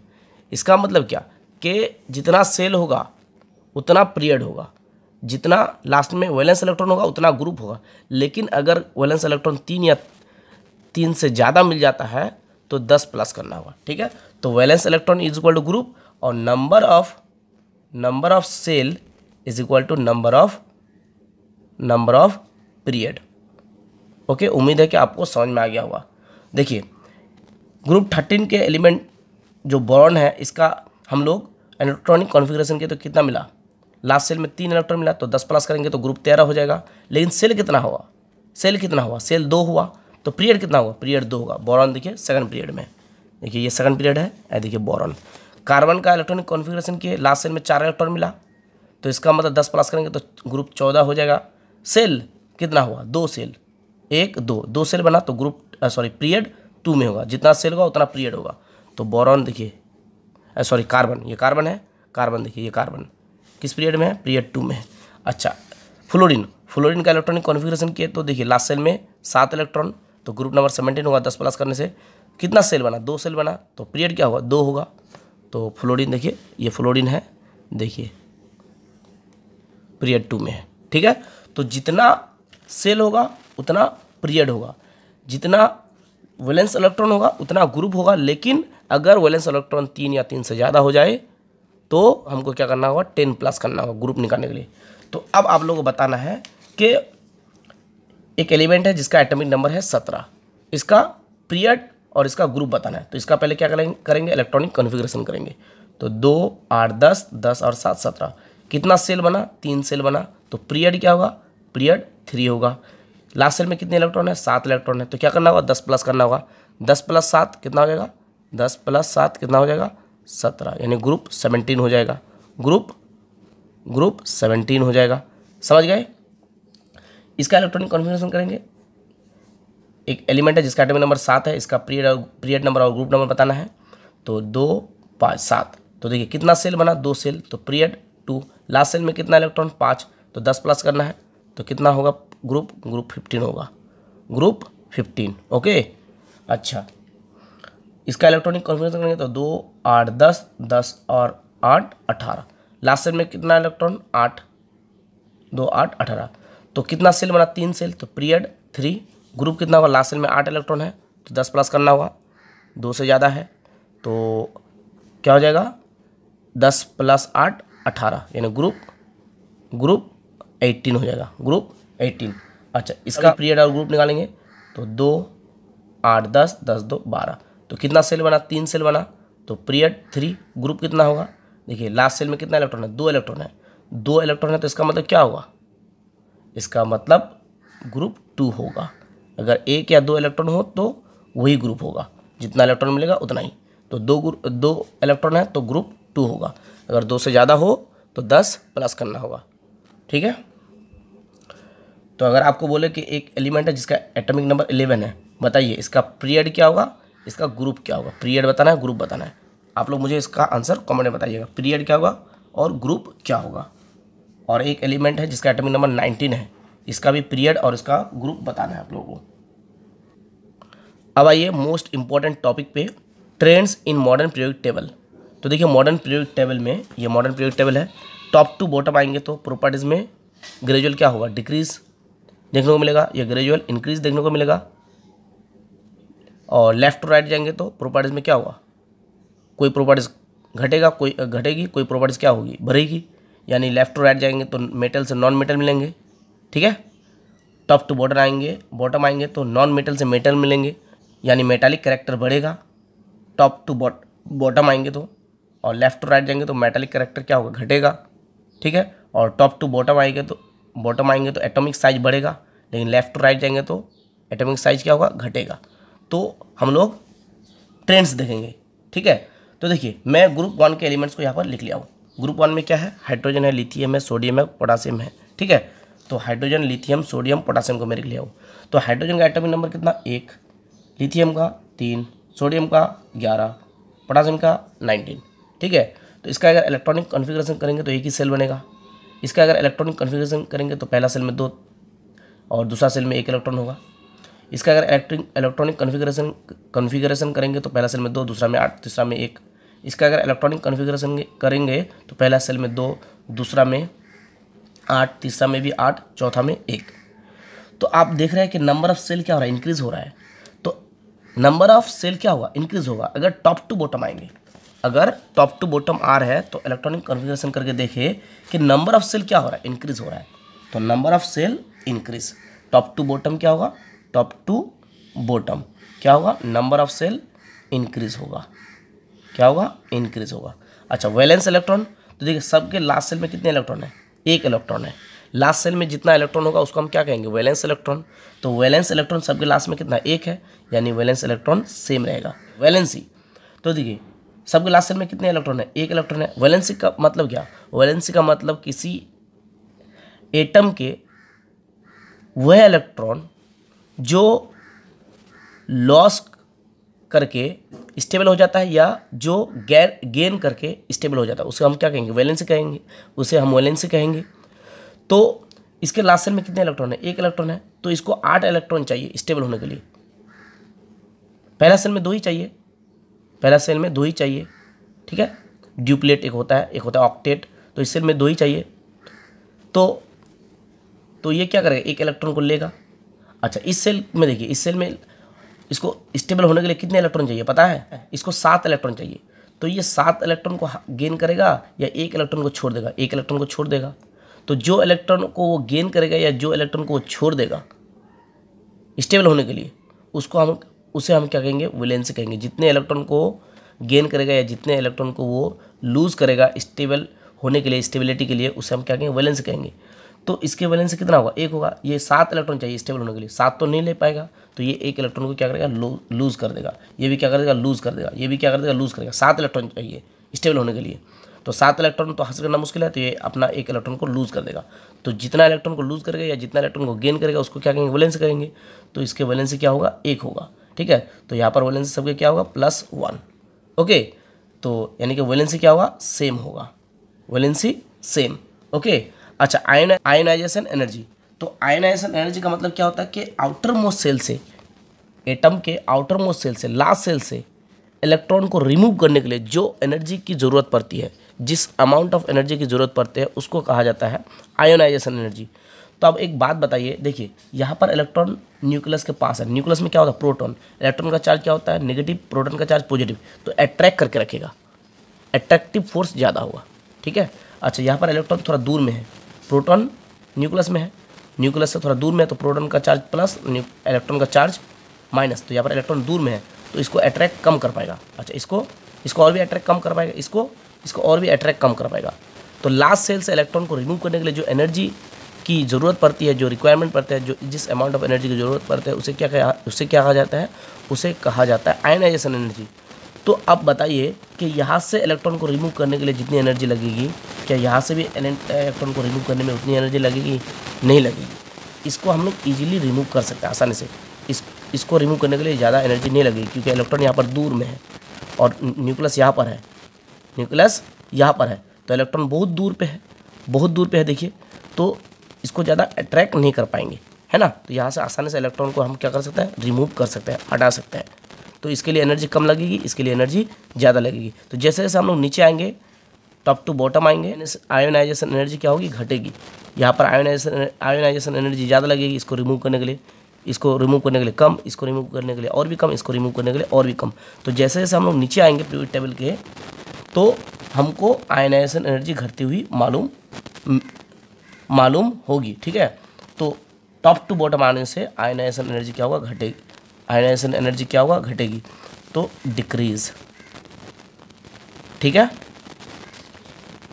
इसका मतलब क्या कि जितना सेल होगा उतना पीरियड होगा जितना लास्ट में वैलेंस इलेक्ट्रॉन होगा उतना ग्रुप होगा लेकिन अगर वैलेंस इलेक्ट्रॉन तीन या तीन से ज़्यादा मिल जाता है तो दस प्लस करना होगा ठीक है तो valence electron is equal to group और number of number of shell is equal to number of number of period okay उम्मीद है कि आपको समझ में आ गया होगा देखिए ग्रुप थर्टीन के एलिमेंट जो बॉन्ड है इसका हम लोग इलेक्ट्रॉनिक कॉन्फ़िगरेशन के तो कितना मिला लास्ट सेल में तीन इलेक्ट्रॉन मिला तो दस प्लस करेंगे तो ग्रुप तेरह हो जाएगा लेकिन सेल कितना हुआ सेल कितना हुआ सेल दो हुआ तो पीरियड कितना हुआ पीरियड दो होगा बोरॉन देखिए सेकंड पीरियड में देखिए ये सेकंड पीरियड है ये देखिए बोरन कार्बन का इलेक्ट्रॉनिक कॉन्फिग्रेशन किए लास्ट सेल में चार इलेक्ट्रॉन मिला तो इसका मतलब दस प्लस करेंगे तो ग्रुप चौदह हो जाएगा सेल कितना हुआ दो सेल एक दो दो सेल बना तो ग्रुप सॉरी पीरियड टू में होगा जितना सेल होगा उतना पीरियड होगा तो बोरन देखिए सॉरी कार्बन ये कार्बन है कार्बन देखिए ये कार्बन किस पीरियड में है पीरियड टू में है अच्छा फ्लोरिन फ्लोरिन का इलेक्ट्रॉनिक कॉन्फिग्रेशन किए तो देखिए लास्ट सेल में सात इलेक्ट्रॉन तो ग्रुप नंबर सेवेंटीन होगा दस प्लस करने से कितना सेल बना दो सेल बना तो पीरियड क्या होगा दो होगा तो फ्लोरिन देखिए ये फ्लोरिन है देखिए पीरियड टू में है ठीक है तो जितना सेल होगा उतना पीरियड होगा जितना वैलेंस इलेक्ट्रॉन होगा उतना ग्रुप होगा लेकिन अगर वैलेंस इलेक्ट्रॉन तीन या तीन से ज़्यादा हो जाए तो हमको क्या करना होगा टेन प्लस करना होगा ग्रुप निकालने के लिए तो अब आप लोगों को बताना है कि एक एलिमेंट है जिसका एटॉमिक नंबर है सत्रह इसका पीरियड और इसका ग्रुप बताना है तो इसका पहले क्या करेंगे करेंगे इलेक्ट्रॉनिक कन्फिग्रेशन करेंगे तो दो आठ दस दस और सात सत्रह कितना सेल बना तीन सेल बना तो पीरियड क्या होगा पीरियड थ्री होगा लास्ट सेल में कितने इलेक्ट्रॉन है सात इलेक्ट्रॉन है तो क्या करना होगा दस प्लस करना होगा दस प्लस सात कितना हो जाएगा दस प्लस सात कितना हो जाएगा सत्रह यानी ग्रुप सेवनटीन हो जाएगा ग्रुप ग्रुप सेवनटीन हो जाएगा समझ गए इसका इलेक्ट्रॉनिक कॉन्फिग्रेशन करेंगे एक एलिमेंट है जिसका एटमिक नंबर सात है इसका पीरियड पीरियड नंबर और ग्रुप नंबर बताना है तो दो पाँच सात तो देखिए कितना सेल बना दो सेल तो पीरियड टू लास्ट सेल में कितना इलेक्ट्रॉन पाँच तो दस प्लस करना है तो कितना होगा ग्रुप ग्रुप फिफ्टीन होगा ग्रुप फिफ्टीन ओके अच्छा इसका इलेक्ट्रॉनिक कॉन्फिगरेशन करेंगे तो दो आठ दस दस और आठ अठारह लास्ट सेल में कितना इलेक्ट्रॉन आठ दो आठ अठारह तो कितना सेल बना तीन सेल तो पीरियड थ्री ग्रुप कितना होगा लास्ट में आठ इलेक्ट्रॉन है तो दस प्लस करना होगा दो से ज़्यादा है तो क्या हो जाएगा दस प्लस आठ अठारह यानी ग्रुप ग्रुप एट्टीन हो जाएगा ग्रुप एट्टीन अच्छा इसका पीरियड और ग्रुप निकालेंगे तो दो आठ दस दस दो बारह तो कितना सेल बना तीन सेल बना तो पीरियड थ्री ग्रुप कितना होगा देखिए लास्ट सेल में कितना इलेक्ट्रॉन है दो इलेक्ट्रॉन है दो इलेक्ट्रॉन है तो इसका मतलब क्या होगा इसका मतलब ग्रुप टू होगा अगर एक या दो इलेक्ट्रॉन हो तो वही ग्रुप होगा जितना इलेक्ट्रॉन मिलेगा उतना ही तो दो दो इलेक्ट्रॉन है तो ग्रुप टू होगा अगर दो से ज़्यादा हो तो दस प्लस करना होगा ठीक है तो अगर आपको बोले कि एक एलिमेंट है जिसका एटॉमिक नंबर एलेवन है बताइए इसका पीरियड क्या होगा इसका ग्रुप क्या होगा पीरियड बताना है ग्रुप बताना है आप लोग मुझे इसका आंसर कॉमेंट में बताइएगा पीरियड क्या होगा और ग्रुप क्या होगा और एक एलिमेंट है जिसका एटॉमिक नंबर नाइनटीन है इसका भी पीरियड और इसका ग्रुप बताना है आप लोगों को अब आइए मोस्ट इंपॉर्टेंट टॉपिक पे trends in modern period table तो देखिए मॉडर्न पीरियड टेबल में ये मॉडर्न पीरियड टेबल है टॉप टू बॉटम आएंगे तो प्रॉपर्टीज़ में ग्रेजुअल क्या होगा डिक्रीज देखने को मिलेगा या ग्रेजुअल इंक्रीज देखने को मिलेगा और लेफ्ट टू राइट जाएंगे तो प्रॉपर्टीज़ में क्या होगा कोई प्रॉपर्टीज़ घटेगा कोई घटेगी कोई प्रॉपर्टीज़ क्या होगी भरेगी यानी लेफ्ट टू राइट जाएंगे तो मेटल से नॉन मेटल मिलेंगे ठीक है टॉप टू बॉर्डर आएंगे बॉटम आएंगे तो नॉन मेटल से मेटल मिलेंगे यानी मेटालिक करेक्टर बढ़ेगा टॉप टू बॉट बॉटम आएंगे तो और लेफ्ट टू राइट जाएंगे तो मेटालिक करेक्टर क्या होगा घटेगा ठीक है और टॉप टू बॉटम आएंगे तो बॉटम आएंगे तो एटॉमिक साइज बढ़ेगा लेकिन लेफ्ट टू राइट जाएंगे तो एटॉमिक साइज क्या होगा घटेगा तो हम लोग ट्रेंड्स देखेंगे ठीक है तो देखिए मैं ग्रुप वन के एलिमेंट्स को यहाँ पर लिख लिया हूँ ग्रुप वन में क्या है हाइड्रोजन है लिथियम है सोडियम है पोटासियम है ठीक है तो हाइड्रोजन लिथियम सोडियम पोटासियम को मेरे लिए आओ तो हाइड्रोजन का एटॉमिक नंबर कितना एक लिथियम का तीन सोडियम का ग्यारह पोटासियम का नाइनटीन ठीक है तो इसका अगर इलेक्ट्रॉनिक कॉन्फ़िगरेशन करेंगे तो एक ही सेल बनेगा इसका अगर इलेक्ट्रॉनिक कॉन्फ़िगरेशन करेंगे तो पहला सेल में दो और दूसरा सेल में एक इलेक्ट्रॉन होगा इसका अगर इलेक्ट्रिक इलेक्ट्रॉनिक कॉन्फ़िगरेशन कॉन्फ़िगरेशन करेंगे तो पहला सेल में दो दूसरा में आठ तीसरा में एक इसका अगर इलेक्ट्रॉनिक कॉन्फ़िगरेशन करेंगे तो पहला सेल में दो दूसरा में आठ तीसरा में भी आठ चौथा में एक तो आप देख रहे हैं कि नंबर ऑफ सेल क्या हो रहा है इंक्रीज़ हो रहा है तो नंबर ऑफ सेल क्या होगा इंक्रीज़ होगा अगर टॉप टू बॉटम आएंगे अगर टॉप टू बॉटम आर है तो इलेक्ट्रॉनिक कॉन्फ़िगरेशन करके देखे कि नंबर ऑफ सेल क्या हो रहा है इंक्रीज़ हो रहा है तो number of shell increase top to bottom क्या होगा टॉप टू बॉटम क्या होगा नंबर ऑफ सेल इंक्रीज़ होगा क्या होगा इंक्रीज़ होगा अच्छा वैलेंस इलेक्ट्रॉन तो देखिए सबके लास्ट सेल में कितने इलेक्ट्रॉन है एक इलेक्ट्रॉन है लास्ट सेल में जितना इलेक्ट्रॉन होगा उसको हम क्या कहेंगे वैलेंस इलेक्ट्रॉन तो वैलेंस इलेक्ट्रॉन सबके लास्ट में कितना एक है यानी वैलेंस इलेक्ट्रॉन सेम रहेगा वैलेंसी तो देखिए सबके लास्ट सेल में कितने इलेक्ट्रॉन है एक इलेक्ट्रॉन है वैलेंसी का मतलब क्या वैलेंसी का मतलब किसी एटम के वह इलेक्ट्रॉन जो लॉस करके स्टेबल हो जाता है या जो गैर गेन करके स्टेबल हो जाता है उसे हम क्या कहेंगे वैलेंस कहेंगे उसे हम वैलेंस कहेंगे तो इसके लास्ट सेल में कितने इलेक्ट्रॉन है एक इलेक्ट्रॉन है तो इसको आठ इलेक्ट्रॉन चाहिए स्टेबल होने के लिए पहला सेल में दो ही चाहिए पहला सेल में दो ही चाहिए ठीक है ड्यूप्लेट एक होता है एक होता है ऑक्टेट तो इस सेल में दो ही चाहिए तो तो ये क्या करेगा एक इलेक्ट्रॉन को लेगा अच्छा इस सेल में देखिए इस सेल में इसको स्टेबल होने के लिए कितने इलेक्ट्रॉन चाहिए पता है इसको सात इलेक्ट्रॉन चाहिए तो ये सात इलेक्ट्रॉन को गेन करेगा या एक इलेक्ट्रॉन को छोड़ देगा एक इलेक्ट्रॉन को छोड़ देगा तो जो इलेक्ट्रॉन को वो गेन करेगा या जो इलेक्ट्रॉन को वो छोड़ देगा स्टेबल होने के लिए उसको हम उसे हम क्या कहेंगे विलेंस कहेंगे जितने इलेक्ट्रॉन को गेन करेगा या जितने इलेक्ट्रॉन को वो लूज़ करेगा स्टेबल होने के लिए स्टेबिलिटी के लिए उसे हम क्या कहेंगे वैलेंस कहेंगे तो इसके वैलेंस कितना होगा एक होगा ये सात इलेक्ट्रॉन चाहिए स्टेबल होने के लिए सात तो नहीं ले पाएगा तो ये एक इलेक्ट्रॉन को क्या करेगा लूज़ कर देगा ये भी क्या कर देगा लूज़ कर देगा ये भी क्या कर देगा लूज़ करेगा सात इलेक्ट्रॉन चाहिए स्टेबल होने के लिए तो सात इलेक्ट्रॉन तो हासिल करना मुश्किल है तो ये अपना एक इलेक्ट्रॉन को लूज़ कर देगा तो जितना इलेक्ट्रॉन को लूज़ करेगा या जितना इलेक्ट्रॉन को गेन करेगा उसको क्या कहेंगे वैलेंस करेंगे तो इसके वैलेंस क्या होगा एक होगा ठीक है तो यहाँ पर वैलेंस सबके क्या होगा प्लस वन ओके तो यानी कि वैलेंसी क्या होगा सेम होगा वैलेंसी सेम ओके अच्छा आयन आयनाइजेशन एनर्जी तो आयनाइजेशन एनर्जी का मतलब क्या होता है कि आउटर मोस्ट सेल से एटम के आउटर मोस्ट सेल से लास्ट सेल से इलेक्ट्रॉन को रिमूव करने के लिए जो एनर्जी की ज़रूरत पड़ती है जिस अमाउंट ऑफ एनर्जी की ज़रूरत पड़ती है उसको कहा जाता है आयोनाइजेशन एनर्जी तो अब एक बात बताइए देखिए यहाँ पर इलेक्ट्रॉन न्यूक्लियस के पास है न्यूक्लियस में क्या होता है प्रोटॉन इलेक्ट्रॉन का चार्ज क्या होता है नेगेटिव प्रोटॉन का चार्ज पॉजिटिव तो अट्रैक्ट करके रखेगा अट्रैक्टिव फोर्स ज़्यादा होगा ठीक है अच्छा यहाँ पर इलेक्ट्रॉन थोड़ा दूर में है प्रोटॉन न्यूक्लियस में है न्यूक्लियस से थोड़ा दूर में है तो प्रोटॉन का चार्ज प्लस इलेक्ट्रॉन का चार्ज माइनस तो यहाँ पर इलेक्ट्रॉन दूर में है तो इसको अट्रैक्ट कम कर पाएगा अच्छा इसको इसको और भी अट्रैक्ट कम कर पाएगा इसको इसको और भी अट्रैक्ट कम कर पाएगा तो लास्ट सेल से इलेक्ट्रॉन को रिमूव करने के लिए जो एनर्जी की ज़रूरत पड़ती है जो रिक्वायरमेंट पड़ता है जो जिस अमाउंट ऑफ एनर्जी की ज़रूरत पड़ती है उसे क्या कहा उसे क्या कहा जाता है उसे कहा जाता है आयनाइजेशन एनर्जी तो आप बताइए कि यहाँ से इलेक्ट्रॉन को रिमूव करने के लिए जितनी एनर्जी लगेगी क्या यहाँ से भी इलेक्ट्रॉन को रिमूव करने में उतनी एनर्जी लगेगी नहीं लगेगी इसको हम लोग ईजिली रिमूव कर सकते हैं आसानी से इस इसको रिमूव करने के लिए ज़्यादा एनर्जी नहीं लगेगी क्योंकि इलेक्ट्रॉन यहाँ पर दूर में है और न्यूक्लियस यहाँ पर है न्यूक्लियस यहाँ पर है तो इलेक्ट्रॉन बहुत दूर पे है बहुत दूर पे है देखिए तो इसको ज़्यादा अट्रैक्ट नहीं कर पाएंगे है ना तो यहाँ से आसानी से इलेक्ट्रॉन को हम क्या कर सकते हैं रिमूव कर सकते हैं हटा सकते हैं तो इसके लिए एनर्जी कम लगेगी इसके लिए एनर्जी ज़्यादा लगेगी तो जैसे जैसे हम लोग नीचे आएंगे टॉप टू बॉटम आएंगे आयोनाइजेशन एनर्जी क्या होगी घटेगी यहाँ पर आयोनाइजेशन आयोनाइजेशन एनर्जी ज़्यादा लगेगी इसको रिमूव करने के लिए इसको रिमूव करने के लिए कम इसको रिमूव करने के लिए और भी कम इसको रिमूव करने के लिए और भी कम तो जैसे जैसे हम लोग नीचे आएंगे पीरियड टेबल के तो हमको आयोनाइजेशन एनर्जी घटती हुई मालूम मालूम होगी ठीक है तो टॉप टू बॉटम आने से आयोनाइजेशन एनर्जी क्या होगा घटेगी आयनाइजेशन एनर्जी क्या होगा घटेगी तो डिक्रीज ठीक है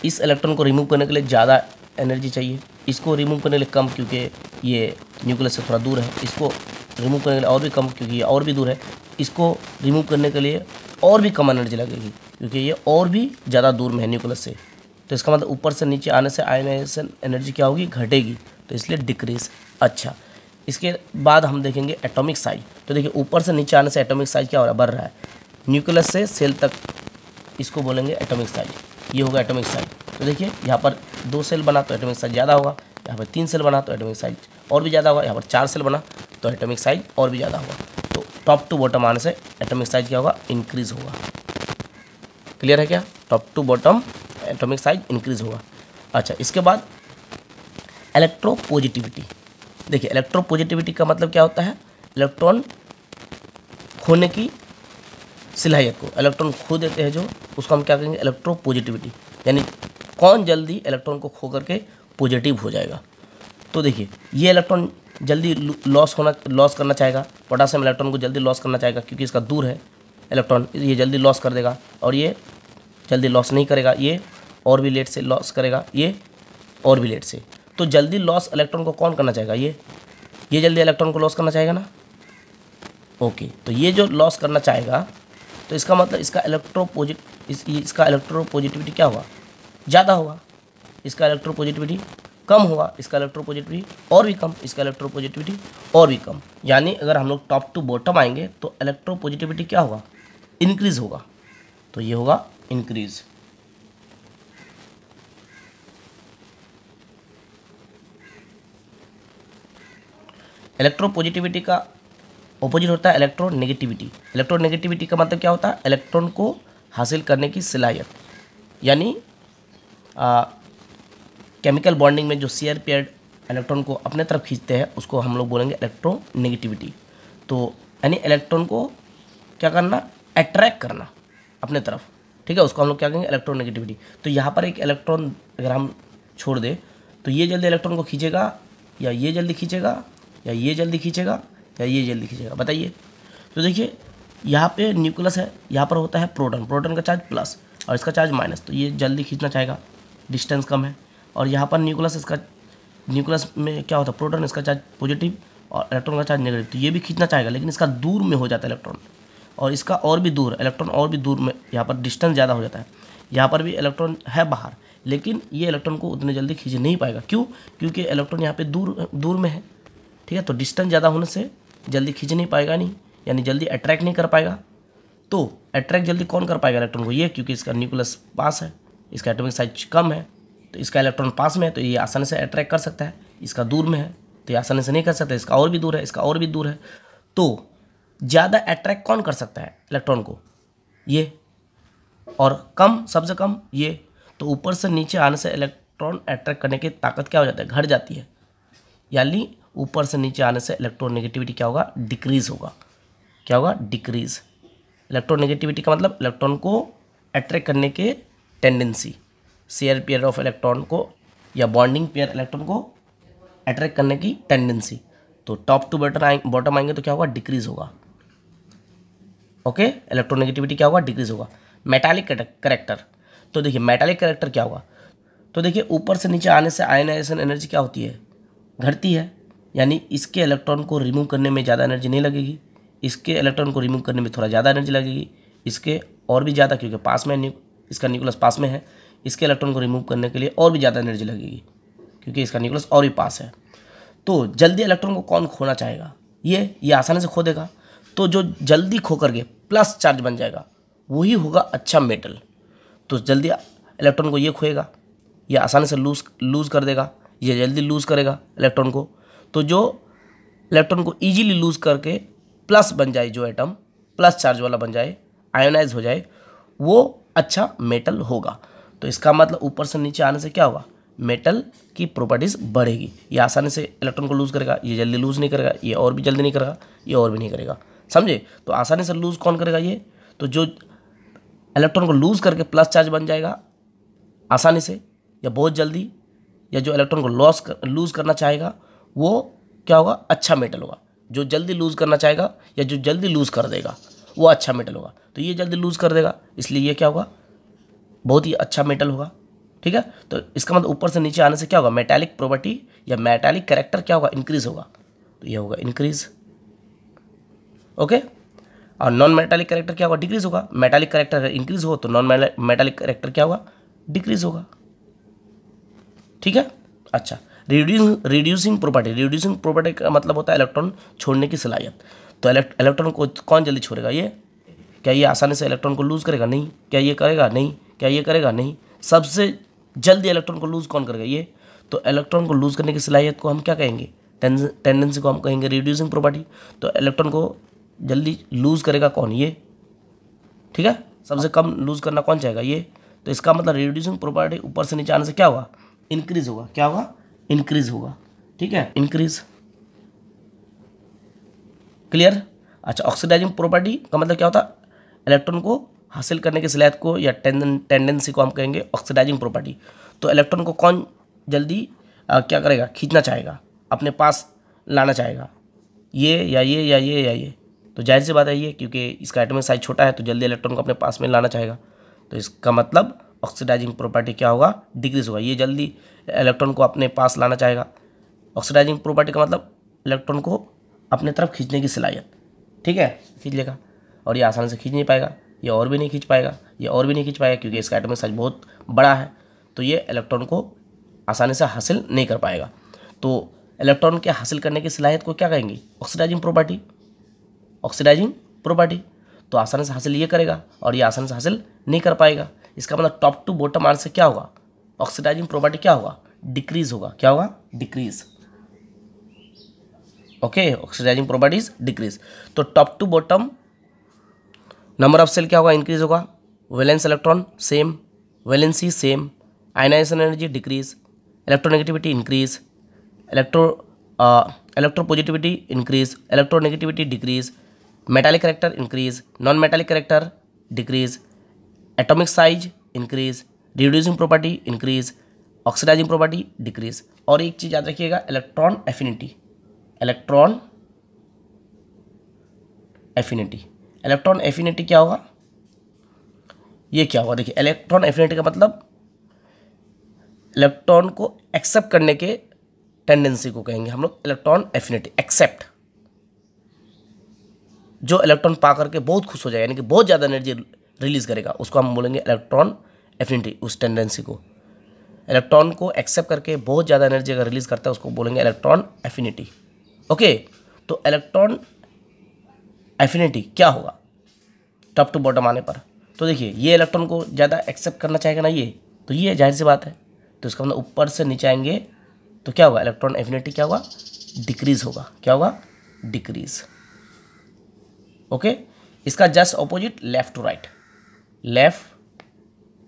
इस इलेक्ट्रॉन को रिमूव करने के लिए ज़्यादा एनर्जी चाहिए इसको रिमूव करने के लिए कम क्योंकि ये न्यूक्लियस से थोड़ा दूर है इसको रिमूव करने के लिए और भी कम क्योंकि ये और भी दूर है इसको रिमूव करने के लिए और भी कम एनर्जी लगेगी क्योंकि ये और भी ज़्यादा दूर में है न्यूक्लियस से तो इसका मतलब ऊपर से नीचे आने से आयनाइजेशन एनर्जी क्या होगी घटेगी तो इसलिए डिक्रीज अच्छा इसके बाद हम देखेंगे एटॉमिक साइज तो देखिए ऊपर से नीचे आने से एटॉमिक साइज क्या हो रहा है बढ़ रहा है न्यूक्लियस से सेल तक इसको बोलेंगे एटॉमिक साइज ये होगा एटॉमिक साइज तो देखिए यहाँ पर दो सेल बना तो एटॉमिक साइज ज़्यादा होगा यहाँ पर तीन सेल बना तो एटॉमिक साइज और भी ज़्यादा होगा यहाँ पर चार सेल बना तो एटॉमिक साइज और भी ज़्यादा होगा तो टॉप टू बॉटम आने से एटॉमिक साइज क्या होगा इंक्रीज़ होगा क्लियर है क्या top to bottom atomic size increase होगा अच्छा इसके बाद पॉजिटिविटी देखिए इलेक्ट्रो पॉजिटिविटी का मतलब क्या होता है इलेक्ट्रॉन खोने की सिलाहियत को इलेक्ट्रॉन खो देते हैं जो उसको हम क्या कहेंगे पॉजिटिविटी यानी कौन जल्दी इलेक्ट्रॉन को खो करके पॉजिटिव हो जाएगा तो देखिए ये इलेक्ट्रॉन जल्दी लॉस होना लॉस करना चाहेगा पोटासियम इलेक्ट्रॉन को जल्दी लॉस करना चाहेगा क्योंकि इसका दूर है इलेक्ट्रॉन ये जल्दी लॉस कर देगा और ये जल्दी लॉस नहीं करेगा ये और भी लेट से लॉस करेगा ये और भी लेट से तो जल्दी लॉस इलेक्ट्रॉन को कौन करना चाहेगा ये ये जल्दी इलेक्ट्रॉन को लॉस करना चाहेगा ना ओके तो ये जो लॉस करना चाहेगा तो इसका मतलब इसका इलेक्ट्रोपोजिट इस, इसका इलेक्ट्रोपोजिटिविटी क्या हुआ ज़्यादा हुआ इसका इलेक्ट्रोपोजिटिविटी कम हुआ इसका इलेक्ट्रोपोजिटिविटी और भी कम इसका इलेक्ट्रोपोजिटिविटी और भी कम यानी अगर हम लोग टॉप टू बॉटम आएंगे तो इलेक्ट्रोपोजिटिविटी क्या होगा इंक्रीज़ होगा तो ये होगा इंक्रीज़ इलेक्ट्रो पॉजिटिविटी का ऑपोजिट होता है इलेक्ट्रो इलेक्ट्रो नेगेटिविटी का मतलब क्या होता है इलेक्ट्रॉन को हासिल करने की सलाहियत यानी केमिकल बॉन्डिंग में जो सीयर पेयर इलेक्ट्रॉन को अपने तरफ खींचते हैं उसको हम लोग बोलेंगे इलेक्ट्रो नेगेटिविटी तो यानी इलेक्ट्रॉन को क्या करना अट्रैक्ट करना अपने तरफ ठीक है उसको हम लोग क्या कहेंगे इलेक्ट्रो नेगेटिविटी तो यहाँ पर एक इलेक्ट्रॉन अगर हम छोड़ दें तो ये जल्दी इलेक्ट्रॉन को खींचेगा या ये जल्दी खींचेगा या ये जल्दी खींचेगा या ये जल्दी खींचेगा बताइए तो देखिए यहाँ पे न्यूक्लियस है यहाँ पर होता है प्रोटॉन प्रोटॉन का चार्ज प्लस और इसका चार्ज माइनस तो ये जल्दी खींचना चाहेगा डिस्टेंस कम है और यहाँ पर न्यूक्लियस इसका न्यूक्लियस में क्या होता है प्रोटॉन इसका चार्ज पॉजिटिव और इलेक्ट्रॉन का चार्ज नेगेटिव तो ये भी खींचना चाहेगा लेकिन इसका दूर में हो जाता है इलेक्ट्रॉन और इसका और भी दूर इलेक्ट्रॉन और भी दूर में यहाँ पर डिस्टेंस ज़्यादा हो जाता है यहाँ पर भी इलेक्ट्रॉन है बाहर लेकिन ये इलेक्ट्रॉन को उतने जल्दी खींच नहीं पाएगा क्यों क्योंकि इलेक्ट्रॉन यहाँ पे दूर दूर में है ठीक है तो डिस्टेंस ज़्यादा होने से जल्दी खींच नहीं पाएगा नहीं यानी जल्दी अट्रैक्ट नहीं कर पाएगा तो अट्रैक्ट जल्दी कौन कर पाएगा इलेक्ट्रॉन को ये क्योंकि इसका न्यूक्लियस पास है इसका एटॉमिक साइज कम है तो इसका इलेक्ट्रॉन पास में है तो ये आसानी से अट्रैक्ट कर सकता है इसका दूर में है तो ये आसानी से नहीं कर सकता इसका और भी दूर है इसका और भी दूर है तो ज़्यादा अट्रैक्ट कौन कर सकता है इलेक्ट्रॉन को ये और कम सबसे कम ये तो ऊपर से नीचे आने से इलेक्ट्रॉन अट्रैक्ट करने की ताकत क्या हो जाता है घट जाती है यानी ऊपर से नीचे आने से इलेक्ट्रोनेगेटिविटी क्या होगा डिक्रीज होगा क्या होगा डिक्रीज इलेक्ट्रोनेगेटिविटी का मतलब इलेक्ट्रॉन को अट्रैक्ट करने के tendency shared pair of electron को या बॉन्डिंग पेयर इलेक्ट्रॉन को अट्रैक्ट करने की टेंडेंसी तो टॉप टू बॉटम आएंगे बॉटम आएंगे तो क्या होगा डिक्रीज होगा ओके इलेक्ट्रोनेगेटिविटी क्या होगा डिक्रीज होगा मेटालिक करेक्टर तो देखिए मेटालिक करेक्टर क्या होगा तो देखिए ऊपर से नीचे आने से आयनाइजेशन एनर्जी क्या होती है घटती है यानी इसके इलेक्ट्रॉन को रिमूव करने में ज़्यादा एनर्जी नहीं लगेगी इसके इलेक्ट्रॉन को रिमूव करने में थोड़ा ज़्यादा एनर्जी लगेगी इसके और भी ज़्यादा क्योंकि पास में न्यू इसका न्यूक्लियस पास में है इसके इलेक्ट्रॉन को रिमूव करने के लिए और भी ज़्यादा एनर्जी लगेगी क्योंकि इसका न्यूक्लियस और भी पास है तो जल्दी इलेक्ट्रॉन को कौन खोना चाहेगा ये ये आसानी से खो देगा तो जो जल्दी खो करके प्लस चार्ज बन जाएगा वही होगा अच्छा मेटल तो जल्दी इलेक्ट्रॉन को ये खोएगा ये आसानी से लूज लूज़ कर देगा ये जल्दी लूज़ करेगा इलेक्ट्रॉन को तो जो इलेक्ट्रॉन को ईजिली लूज करके प्लस बन जाए जो एटम प्लस चार्ज वाला बन जाए आयोनाइज हो जाए वो अच्छा मेटल होगा तो इसका मतलब ऊपर से नीचे आने से क्या होगा मेटल की प्रॉपर्टीज़ बढ़ेगी ये आसानी से इलेक्ट्रॉन को लूज़ करेगा ये जल्दी लूज़ नहीं करेगा ये और भी जल्दी नहीं करेगा ये और भी नहीं करेगा समझे तो आसानी से लूज़ कौन करेगा ये तो जो इलेक्ट्रॉन को लूज़ करके प्लस चार्ज बन जाएगा आसानी से या बहुत जल्दी या जो इलेक्ट्रॉन को लॉस कर लूज़ करना चाहेगा वो क्या होगा अच्छा मेटल होगा जो जल्दी लूज़ करना चाहेगा या जो जल्दी लूज़ कर देगा वो अच्छा मेटल होगा तो ये जल्दी लूज़ कर देगा इसलिए ये क्या होगा बहुत ही अच्छा मेटल होगा ठीक है तो इसका मतलब ऊपर से नीचे आने से क्या होगा मेटालिक प्रॉपर्टी या मेटालिक करेक्टर क्या होगा इंक्रीज होगा तो ये होगा इंक्रीज ओके और नॉन मेटालिक करेक्टर क्या होगा डिक्रीज होगा मेटालिक करेक्टर अगर इंक्रीज हो तो नॉन मेटालिक करेक्टर क्या होगा डिक्रीज होगा ठीक है अच्छा reducing reducing property reducing property का मतलब होता है इलेक्ट्रॉन छोड़ने की सलाहियत तो इलेक्ट्रॉन को कौन जल्दी छोड़ेगा ये क्या ये आसानी से इलेक्ट्रॉन को लूज़ करेगा नहीं क्या ये करेगा नहीं क्या ये करेगा नहीं सबसे जल्दी इलेक्ट्रॉन को लूज़ कौन करेगा ये तो इलेक्ट्रॉन को लूज़ करने की सलाहियत को हम क्या कहेंगे टेंडेंसी को हम कहेंगे रिड्यूसिंग प्रॉपर्टी तो इलेक्ट्रॉन को जल्दी लूज़ करेगा कौन ये ठीक है सबसे कम लूज़ करना कौन चाहेगा ये तो इसका मतलब रिड्यूसिंग प्रॉपर्टी ऊपर से नीचे आने से क्या हुआ इंक्रीज़ होगा क्या हुआ इंक्रीज होगा ठीक है इंक्रीज क्लियर अच्छा ऑक्सीडाइजिंग प्रॉपर्टी का मतलब क्या होता है इलेक्ट्रॉन को हासिल करने की सलाहियत को या टेंडेंसी को हम कहेंगे ऑक्सीडाइजिंग प्रॉपर्टी तो इलेक्ट्रॉन को कौन जल्दी आ, क्या करेगा खींचना चाहेगा अपने पास लाना चाहेगा ये या ये या ये या ये तो जाहिर सी बात है ये क्योंकि इसका एटमिक साइज छोटा है तो जल्दी इलेक्ट्रॉन को अपने पास में लाना चाहेगा तो इसका मतलब ऑक्सीडाइजिंग प्रॉपर्टी क्या होगा डिक्रीज होगा ये जल्दी इलेक्ट्रॉन को अपने पास लाना चाहेगा ऑक्सीडाइजिंग प्रॉपर्टी का मतलब इलेक्ट्रॉन को अपने तरफ खींचने की सलाहियत ठीक है खींच लेगा और ये आसानी से खींच नहीं पाएगा ये और भी नहीं खींच पाएगा ये और भी नहीं खींच पाएगा क्योंकि इसका एटमिक साइज बहुत बड़ा है तो ये इलेक्ट्रॉन को आसानी से हासिल नहीं कर पाएगा तो इलेक्ट्रॉन के हासिल करने की सलाहियत को क्या कहेंगे ऑक्सीडाइजिंग प्रॉपर्टी ऑक्सीडाइजिंग प्रॉपर्टी तो आसानी से हासिल ये करेगा और ये आसानी से हासिल नहीं कर पाएगा इसका मतलब टॉप टू बॉटम आर से क्या होगा ऑक्सीडाइजिंग प्रॉपर्टी क्या होगा डिक्रीज होगा क्या होगा decrease okay oxidising properties decrease तो top to bottom number of shell क्या होगा इंक्रीज होगा valence electron same valency same ionisation energy decrease electronegativity increase electro electropositivity increase electronegativity decrease metallic character increase non metallic character decrease atomic size increase reducing property increase oxidising property decrease और एक चीज़ याद रखिएगा electron affinity electron affinity electron affinity क्या होगा ये क्या होगा देखिए इलेक्ट्रॉन एफिनिटी का मतलब इलेक्ट्रॉन को एक्सेप्ट करने के टेंडेंसी को कहेंगे हम लोग इलेक्ट्रॉन एफिनिटी एक्सेप्ट जो इलेक्ट्रॉन पा करके बहुत खुश हो जाए यानी कि बहुत ज़्यादा एनर्जी रिलीज़ करेगा उसको हम बोलेंगे इलेक्ट्रॉन एफिनिटी उस टेंडेंसी को इलेक्ट्रॉन को एक्सेप्ट करके बहुत ज़्यादा एनर्जी अगर रिलीज़ करता है उसको बोलेंगे इलेक्ट्रॉन एफिनिटी ओके तो इलेक्ट्रॉन एफिनिटी क्या होगा टॉप टू बॉटम आने पर तो देखिए ये इलेक्ट्रॉन को ज़्यादा एक्सेप्ट करना चाहेगा ना ये तो ये जाहिर सी बात है तो इसका मतलब ऊपर से नीचे आएंगे तो क्या होगा इलेक्ट्रॉन एफिनिटी क्या होगा डिक्रीज होगा क्या होगा डिक्रीज ओके इसका just opposite left to right left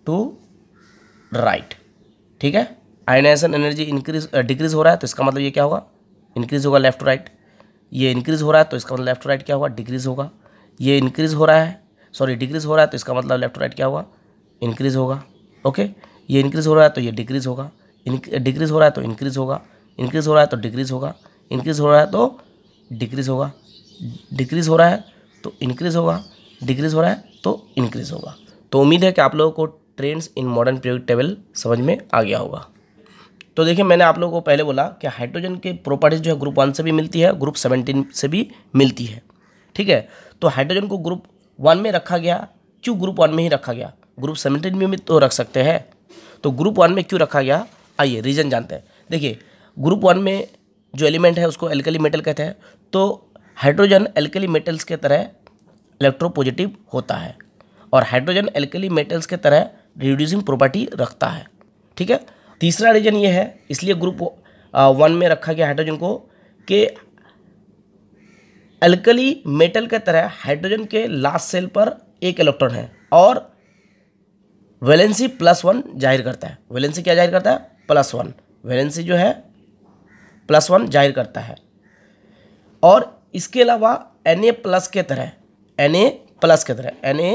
to right ठीक है आयोनाइजेशन एनर्जी इंक्रीज डिक्रीज हो रहा है तो इसका मतलब ये क्या होगा इंक्रीज होगा लेफ्ट टू राइट ये इंक्रीज हो रहा है तो इसका मतलब लेफ्ट टू राइट क्या होगा डिक्रीज होगा ये इंक्रीज हो रहा है सॉरी डिक्रीज हो रहा है तो इसका मतलब लेफ्ट राइट क्या होगा इंक्रीज होगा ओके ये इंक्रीज हो रहा है तो ये डिक्रीज होगा डिक्रीज हो रहा है तो इंक्रीज होगा इंक्रीज हो रहा है तो डिक्रीज होगा इंक्रीज हो रहा है तो डिक्रीज होगा डिक्रीज हो रहा है तो इंक्रीज होगा डिक्रीज़ हो रहा है तो इंक्रीज़ होगा तो उम्मीद है कि आप लोगों को trends in modern period table समझ में आ गया होगा तो देखिए मैंने आप लोगों को पहले बोला कि हाइड्रोजन के प्रॉपर्टीज़ जो है ग्रुप वन से भी मिलती है ग्रुप सेवनटीन से भी मिलती है ठीक है तो हाइड्रोजन को ग्रुप वन में रखा गया क्यों ग्रुप वन में ही रखा गया ग्रुप सेवनटीन में भी तो रख सकते हैं तो ग्रुप वन में क्यों रखा गया आइए रीज़न जानते हैं देखिए ग्रुप वन में जो एलिमेंट है उसको एल्कली मेटल कहते हैं तो हाइड्रोजन एल्कली मेटल्स के तरह इलेक्ट्रोपोजिटिव होता है और हाइड्रोजन एल्कली मेटल्स के तरह रिड्यूसिंग प्रॉपर्टी रखता है ठीक है तीसरा रीजन ये है इसलिए ग्रुप वन में रखा गया हाइड्रोजन को कि एल्कली मेटल के तरह हाइड्रोजन के लास्ट सेल पर एक इलेक्ट्रॉन है और वैलेंसी प्लस वन जाहिर करता है वैलेंसी क्या जाहिर करता है प्लस वन वैलेंसी जो है प्लस वन जाहिर करता है और इसके अलावा एन ए प्लस के तरह एन ए प्लस के तरह एन ए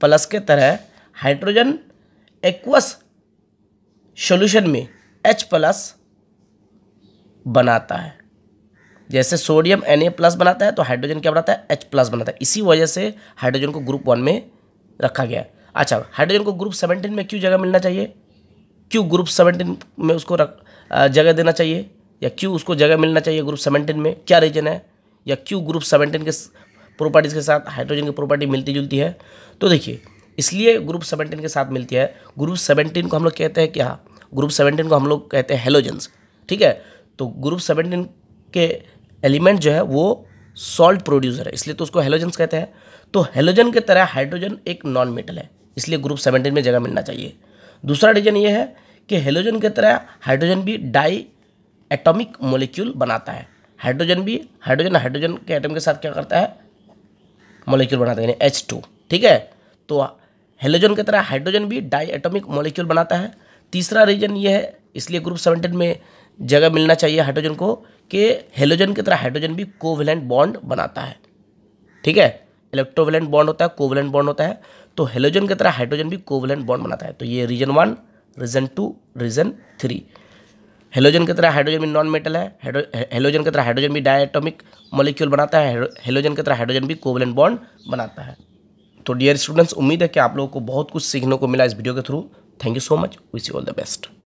प्लस के तरह हाइड्रोजन एक्वस सॉल्यूशन में एच प्लस बनाता है जैसे सोडियम एन ए प्लस बनाता है तो हाइड्रोजन क्या बनाता है एच प्लस बनाता है इसी वजह से हाइड्रोजन को ग्रुप वन में रखा गया अच्छा हाइड्रोजन को ग्रुप सेवनटीन में क्यों जगह मिलना चाहिए क्यों ग्रुप सेवनटीन में उसको रख जगह देना चाहिए या क्यों उसको जगह मिलना चाहिए ग्रुप सेवनटीन में क्या रीजन है या क्यों ग्रुप सेवनटीन के प्रॉपर्टीज़ के साथ हाइड्रोजन की प्रॉपर्टी मिलती जुलती है तो देखिए इसलिए ग्रुप सेवनटीन के साथ मिलती है ग्रुप सेवनटीन को हम लोग कहते हैं क्या ग्रुप सेवनटीन को हम लोग कहते हैं हेलोजेंस ठीक है तो ग्रुप सेवनटीन के एलिमेंट जो है वो सॉल्ट प्रोड्यूसर है इसलिए तो उसको हेलोजेंस कहते हैं तो हेलोजन के तरह हाइड्रोजन एक नॉन मेटल है इसलिए ग्रुप सेवनटीन में जगह मिलना चाहिए दूसरा रीजन ये है कि हेलोजन की तरह हाइड्रोजन भी डाई एटॉमिक मोलिक्यूल बनाता है हाइड्रोजन भी हाइड्रोजन हाइड्रोजन के एटम के साथ क्या करता है मॉलिक्यूल बनाते हैं एच टू ठीक है तो हेलोजन की तरह हाइड्रोजन भी डाई एटोमिक मॉलिक्यूल बनाता है तीसरा रीजन ये है इसलिए ग्रुप सेवेंटीन में जगह मिलना चाहिए हाइड्रोजन को कि हेलोजन की तरह हाइड्रोजन भी कोवेलेंट बॉन्ड बनाता है ठीक है इलेक्ट्रोवेलेंट बॉन्ड होता है कोवेलेंट बॉन्ड होता है तो हेलोजन की तरह हाइड्रोजन भी कोवेलेंट बॉन्ड बनाता है तो ये region one region two region three halogen की तरह हाइड्रोजन भी नॉन मेटल है हेलोजन की तरह हाइड्रोजन भी डायटोमिक मॉलिक्यूल बनाता है हेलोजन की तरह हाइड्रोजन भी कोवलेंट बॉन्ड बनाता है तो डियर स्टूडेंट्स उम्मीद है कि आप लोगों को बहुत कुछ सीखने को मिला इस वीडियो के through thank you so much wish you all the best